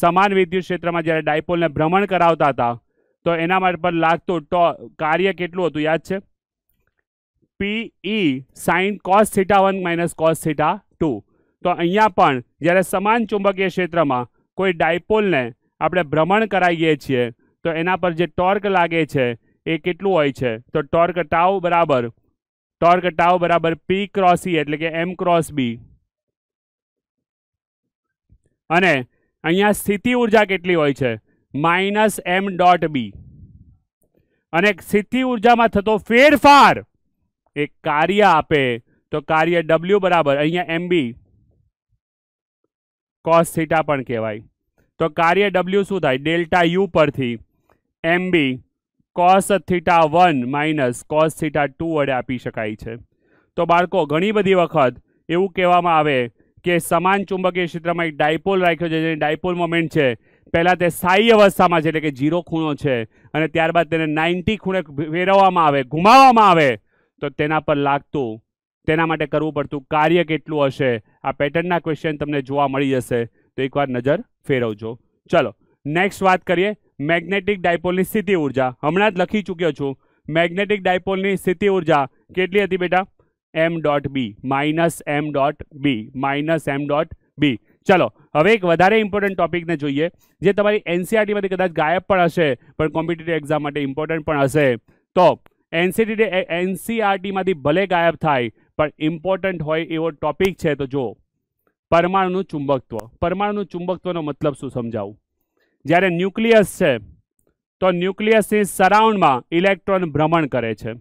સમાન વિદ્યુત ક્ષેત્રમાં જ્યારે ડાયપોલને ભ્રમણ કરાવતા હતા તો એના માટે પર લાગતું ટો કાર્ય કેટલું હતું યાદ છે P E sine cos theta one minus cos theta two તો અહીંયા પણ જ્યારે સમાન ચુંબકીય ક્ષેત્રમાં કોઈ ડાયપોલને આપણે ભ્રમણ કરાવીએ છીએ તો એના પર જે ટોર્ક લાગે છે એ કેટલું હોય છે તો ટોર્ક ટાવ બરાબર ટોર્ક ટાવ બરાબર પી ક્રોસ ઈ એટલે કે એમ ક્રોસ બી અને અહીંયા સ્થિતિ ઉર્જા કેટલી હોય છે માઇનસ એમ ડોટ બી અને સ્થિતિ ઉર્જામાં થતો ફેરફાર એ કાર્ય આપે તો કાર્ય ડબલ્યુ બરાબર અહીંયા એમ બી કોસ થીટા પણ કહેવાય તો કાર્ય ડબલ્યુ શું થાય ડેલ્ટા યુ પરથી M B cos theta one minus cos theta two વડે આપી શકાય છે તો બાળકો ઘણી બધી વખત એવું કહેવામાં આવે કે સમાન ચુંબકીય ક્ષેત્રમાં એક ડાયપોલ રાખ્યો છે જેને ડાયપોલ મોમેન્ટ છે પહેલાં તે સ્થાયી અવસ્થામાં છે એટલે કે ઝીરો ખૂણો છે અને ત્યારબાદ તેને નાઇન્ટી ખૂણે ફેરવવામાં આવે ઘુમાવવામાં આવે તો તેના પર લાગતું તેના માટે કરવું પડતું કાર્ય કેટલું હશે આ પેટર્નના ક્વેશ્ચન તમને જોવા મળી જશે તો એકવાર નજર ફેરવજો ચલો નેક્સ્ટ વાત કરીએ મેગ્નેટિક ડાયપોલની સ્થિતિ ઉર્જા હમણાં જ લખી ચૂક્યો છું મેગ્નેટિક ડાયપોલની સ્થિતિ ઉર્જા કેટલી હતી બેટા M dot B minus M dot B minus M dot B ચલો હવે એક વધારે ઇમ્પોર્ટન્ટ ટોપિકને જોઈએ જે તમારી એનસીઆરટીમાંથી e કદાચ ગાયબ પણ હશે પણ કોમ્પિટિટિવ એક્ઝામ માટે ઇમ્પોર્ટન્ટ પણ હશે તો એનસીટી e એનસીઆરટીમાંથી e ભલે ગાયબ થાય પણ ઇમ્પોર્ટન્ટ હોય એવો ટોપિક છે તો જો પરમાણુનું ચુંબકત્વ પરમાણુનું ચુંબકત્વનો મતલબ શું સમજાવું જ્યારે ન્યુક્લિયસ છે તો ન્યુક્લિયસની સરાઉન્ડમાં ઇલેક્ટ્રોન ભ્રમણ કરે છે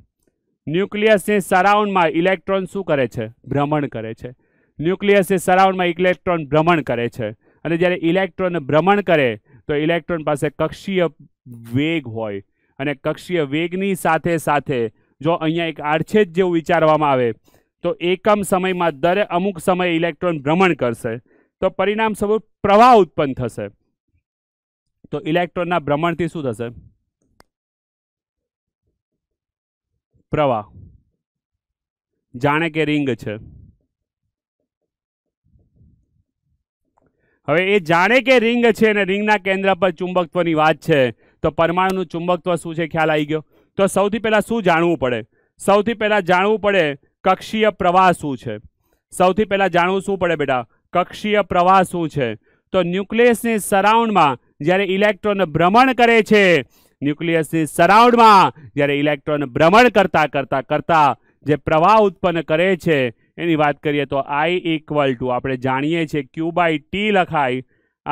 ન્યુક્લિયસની સરાઉન્ડમાં ઇલેક્ટ્રોન શું કરે છે ભ્રમણ કરે છે ન્યુક્લિયસની સરાઉન્ડમાં ઇલેક્ટ્રોન ભ્રમણ કરે છે અને જ્યારે ઇલેક્ટ્રોન ભ્રમણ કરે તો ઇલેક્ટ્રોન પાસે કક્ષીય વેગ હોય અને કક્ષીય વેગની સાથે સાથે જો અહીંયા એક આડછેદ જેવું વિચારવામાં આવે તો એકમ સમયમાં દરે અમુક સમયે ઇલેક્ટ્રોન ભ્રમણ કરશે તો પરિણામ સ્વરૂપ પ્રવાહ ઉત્પન્ન થશે તો ઇલેક્ટ્રોનના ભ્રમણથી શું થશે પ્રવાહ જાણે કે રિંગ છે હવે એ જાણે કે રિંગ છે અને રિંગના કેન્દ્ર પર ચુંબકત્વની વાત છે તો પરમાણુનું ચુંબકત્વ શું છે ખ્યાલ આવી ગયો તો સૌથી પહેલાં શું જાણવું પડે સૌથી પહેલાં જાણવું પડે કક્ષીય પ્રવાહ શું છે સૌથી પહેલાં જાણવું શું પડે બેટા કક્ષીય પ્રવાહ શું છે તો ન્યુક્લિયસની સરાઉન્ડમાં જ્યારે ઇલેક્ટ્રોન ભ્રમણ કરે છે ન્યુક્લિયસની સરાઉન્ડમાં જ્યારે ઇલેક્ટ્રોન ભ્રમણ કરતાં કરતાં કરતાં જે પ્રવાહ ઉત્પન્ન કરે છે એની વાત કરીએ તો આઈ ઇક્વલ ટુ આપણે જાણીએ છીએ ક્યુ બાય ટી લખાય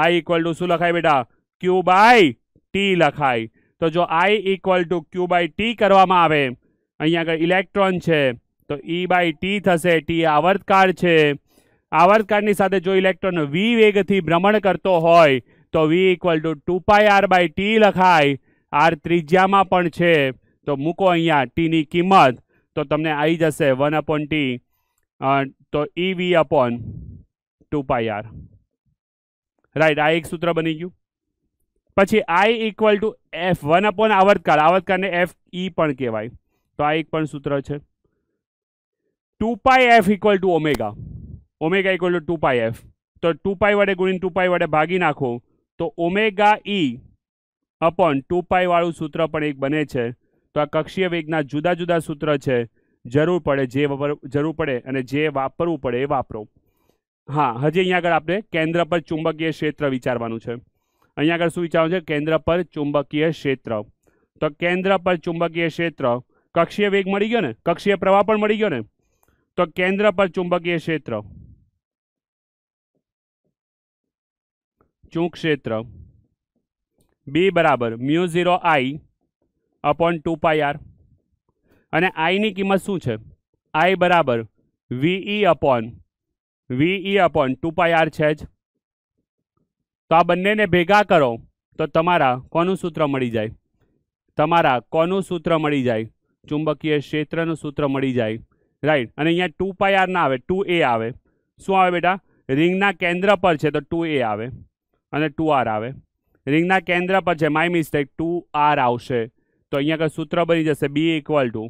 આઈ ઇક્વલ ટુ શું લખાય બેટા ક્યુ બાય ટી લખાય તો જો I equal to Q by T કરવામાં આવે અહીંયા આગળ ઇલેક્ટ્રોન છે તો ઈ બાય ટી થશે ટી આવર્તકાળ છે આવર્તકાળની સાથે જો ઇલેક્ટ્રોન વી વેગથી ભ્રમણ કરતો હોય તો V equal to two pi R by T લખાય આર ત્રિજ્યામાં પણ છે તો મૂકો અહીંયા ટીની કિંમત તો તમને આવી જશે વન અપોન ટી તો E V upon two pi R right આ એક સૂત્ર બની ગયું પછી I equal to F one upon આવર્તકાળ આવર્તકાળને એફ ઈ e પણ કહેવાય તો આ એક પણ સૂત્ર છે two pi F equal to omega omega equal to two pi F તો ટુ પાય વડે ગુણીને ટુ પાય વડે ભાગી નાખો તો ઓમેગા ઈ અપોન ટુ પાઈવાળું સૂત્ર પણ એક બને છે તો આ કક્ષીય વેગના જુદા જુદા સૂત્ર છે જરૂર પડે જે જરૂર પડે અને જે વાપરવું પડે એ વાપરો હા હજી અહીંયા આગળ આપણે કેન્દ્ર પર ચુંબકીય ક્ષેત્ર વિચારવાનું છે અહીંયા આગળ શું વિચારવાનું છે કેન્દ્ર પર ચુંબકીય ક્ષેત્ર તો કેન્દ્ર પર ચુંબકીય ક્ષેત્ર કક્ષીય વેગ મળી ગયો ને કક્ષીય પ્રવાહ પણ મળી ગયો ને તો કેન્દ્ર પર ચુંબકીય ક્ષેત્ર ચું ક્ષેત્ર બી બરાબર mu zero I upon two pi R અને આઈની કિંમત શું છે આઈ બરાબર VE upon VE upon two pi R છે જ તો આ બંનેને ભેગા કરો તો તમારા કોનું સૂત્ર મળી જાય તમારા કોનું સૂત્ર મળી જાય ચુંબકીય ક્ષેત્રનું સૂત્ર મળી જાય રાઈટ અને અહીંયા ટુ પાઈ આર ના આવે ટુ એ આવે શું આવે બેટા રિંગના કેન્દ્ર પર છે તો ટુ એ આવે અને ટુ આર આવે રિંગના કેન્દ્ર પર છે માય મિસ્ટેક ટુ આર આવશે તો અહીંયા આગળ સૂત્ર બની જશે B equal to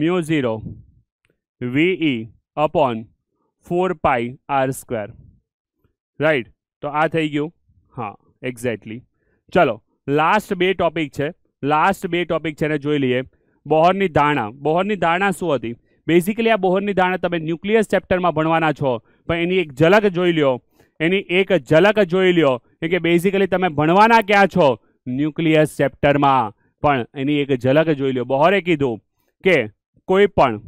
mu zero VE upon four pi R square right તો આ થઈ ગયું હા એક્ઝેક્ટલી ચલો લાસ્ટ બે ટોપિક છે લાસ્ટ બે ટોપિક છે એને જોઈ લઈએ બહોરની ધારણા બહોરની ધારણા શું હતી બેઝિકલી આ બોહરની ધારણા તમે ન્યુક્લિયસ ચેપ્ટરમાં ભણવાના છો પણ એની એક ઝલક જોઈ લ્યો એની એક ઝલક જોઈ લ્યો કે બેઝિકલી તમે ભણવાના ક્યાં છો ન્યુક્લિયસ ચેપ્ટરમાં પણ એની એક ઝલક જોઈ લો બહોરે કીધું કે કોઈ પણ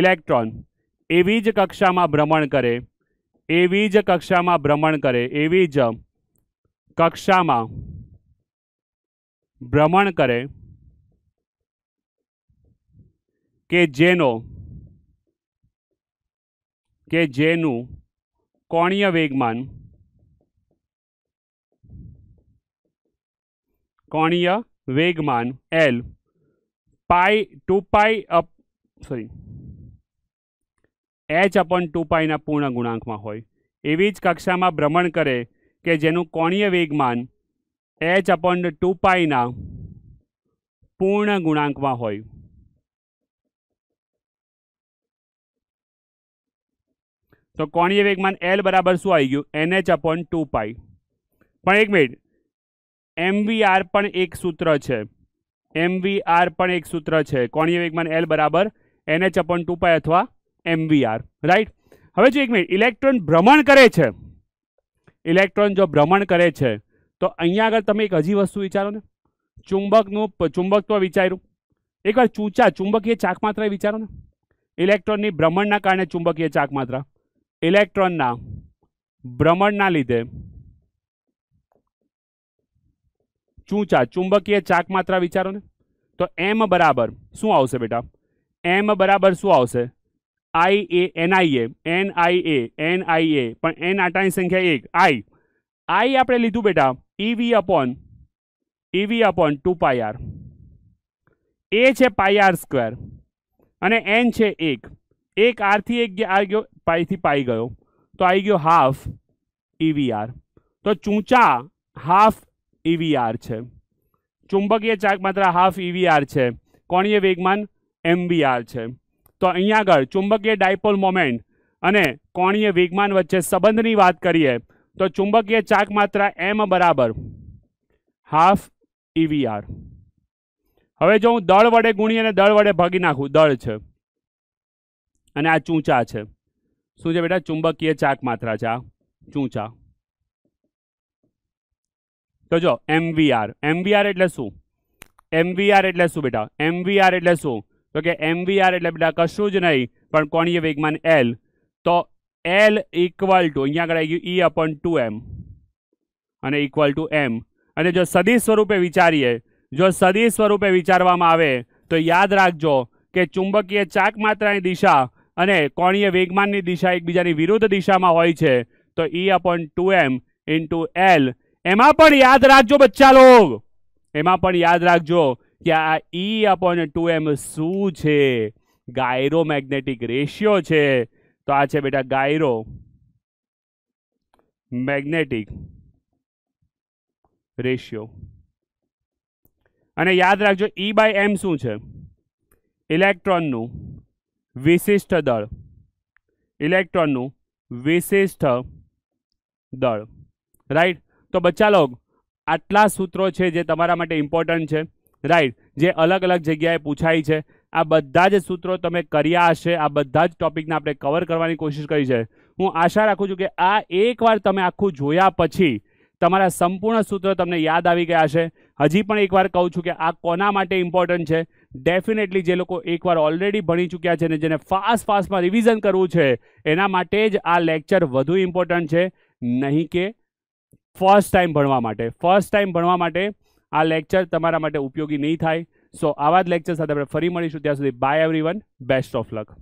ઇલેક્ટ્રોન એવી જ કક્ષામાં ભ્રમણ કરે એવી જ કક્ષામાં ભ્રમણ કરે એવી જ કક્ષામાં ભ્રમણ કરે કે જેનો કે જેનું કોણીય વેગમાન કોણીય વેગમાન L pi two pi up sorry H upon two પાઈના પૂર્ણ ગુણાંકમાં હોય એવી જ કક્ષામાં ભ્રમણ કરે કે જેનું કોણીય વેગમાન એચ અપોન ટુ પાઈના પૂર્ણ ગુણાંકમાં હોય તો કોણીય વેગમાન એલ બરાબર શું આવી ગયું એનએચ અપોન ટુ પાઈ પણ એક મિનિટ એમવીઆર પણ એક સૂત્ર છે એમવીઆર પણ એક સૂત્ર છે કોણીય વેગમાન એલ બરાબર એનએચ અપોન ટુ પાઈ અથવા એમવીઆર રાઈટ હવે જો એક મિનિટ ઇલેક્ટ્રોન ભ્રમણ કરે છે ઇલેક્ટ્રોન જો ભ્રમણ કરે છે તો અહીંયા આગળ તમે એક હજી વસ્તુ વિચારો ને ચુંબકનું ચુંબકત્વ વિચાર્યું એકવાર ચૂચા ચુંબકીય ચાક માત્ર વિચારો ને ઇલેક્ટ્રોનની ભ્રમણના કારણે ચુંબકીય ચાક માત્રા ઇલેક્ટ્રોનના ભ્રમણના લીધે ચૂંચા ચુંબકીય ચાક માત્ર વિચારો ને તો એમ બરાબર શું આવશે બેટા એમ બરાબર શું આવશે I A NIA N I A N I A પણ એન આટાની સંખ્યા એક આઈ આઈ આપણે લીધું બેટા EV upon EV upon two pi R A છે પાય આર સ્ક્વેર અને એન છે એક એક આરથી એક આ ગયો પાઈથી પાઈ ગયો તો આવી ગયો હાફ ઈવીઆર e તો ચૂંચા હાફ ઈવીઆર e છે ચુંબકીય ચાક માત્રા હાફ ઈવીઆર e છે કોણીય વેગમાન એમવીઆર છે તો અહીંયા આગળ ચુંબકીય ડાયપોલ મોમેન્ટ અને કોણીય વેગમાન વચ્ચે સંબંધની વાત કરીએ તો ચુંબકીય ચાક માત્રા એમ બરાબર હાફ ઈવીઆર હવે જો હું દળ વડે ગુણી અને દળ વડે ભાગી નાખું દળ છે અને આ ચૂંચા છે શું છે બેટા ચુંબકીય ચાક માત્રા છે આ ચૂંચા તો જો એમવીઆર એમવીઆર એટલે શું એમવીઆર એટલે શું બેટા એમવીઆર એટલે શું તો કે એમવીઆર એટલે બેટા કશું જ નહીં પણ કોણીય વેગમાન એલ તો એલ ઇક્વલ ટુ અહીંયા આગળ આવી ગયું ઈ અપન ટુ એમ અને ઇક્વલ ટુ એમ અને જો સદી સ્વરૂપે વિચારીએ જો સદી સ્વરૂપે વિચારવામાં આવે તો યાદ રાખજો કે ચુંબકીય ચાક માત્રાની દિશા અને કોણીય વેગમાનની દિશા એકબીજાની વિરુદ્ધ દિશામાં હોય છે તો E upon two M into L એમાં પણ યાદ રાખજો બચ્ચા લોગ એમાં પણ યાદ રાખજો કે આ ઈ અપોન ટુ એમ શું છે ગાયરો મેગ્નેટિક રેશિયો છે તો આ છે બેટા ગાયરો મેગ્નેટિક રેશિયો અને યાદ રાખજો ઈ બાય એમ શું છે ઇલેક્ટ્રોનનું વિશિષ્ટ દળ ઇલેક્ટ્રોનનું વિશિષ્ટ દળ રાઈટ તો બચ્ચા લોગ આટલા સૂત્રો છે જે તમારા માટે ઇમ્પોર્ટન્ટ છે રાઈટ જે અલગ અલગ જગ્યાએ પૂછાય છે આ બધા જ સૂત્રો તમે કર્યા હશે આ બધા જ ટોપિકને આપણે કવર કરવાની કોશિશ કરી છે હું આશા રાખું છું કે આ એકવાર તમે આખું જોયા પછી તમારા સંપૂર્ણ સૂત્રો તમને યાદ આવી ગયા છે હજી પણ એકવાર કહું છું કે આ કોના માટે ઇમ્પોર્ટન્ટ છે ડેફિનેટલી જે લોકો એકવાર ઓલરેડી ભણી ચૂક્યા છે ને જેને ફાસ્ટ ફાસ્ટમાં રિવિઝન કરવું છે એના માટે જ આ લેક્ચર વધુ ઇમ્પોર્ટન્ટ છે નહીં કે ફર્સ્ટ ટાઈમ ભણવા માટે ફર્સ્ટ ટાઈમ ભણવા માટે આ લેક્ચર તમારા માટે ઉપયોગી નહીં થાય સો આવા જ લેક્ચર સાથે આપણે ફરી મળીશું ત્યાં સુધી bye every best of luck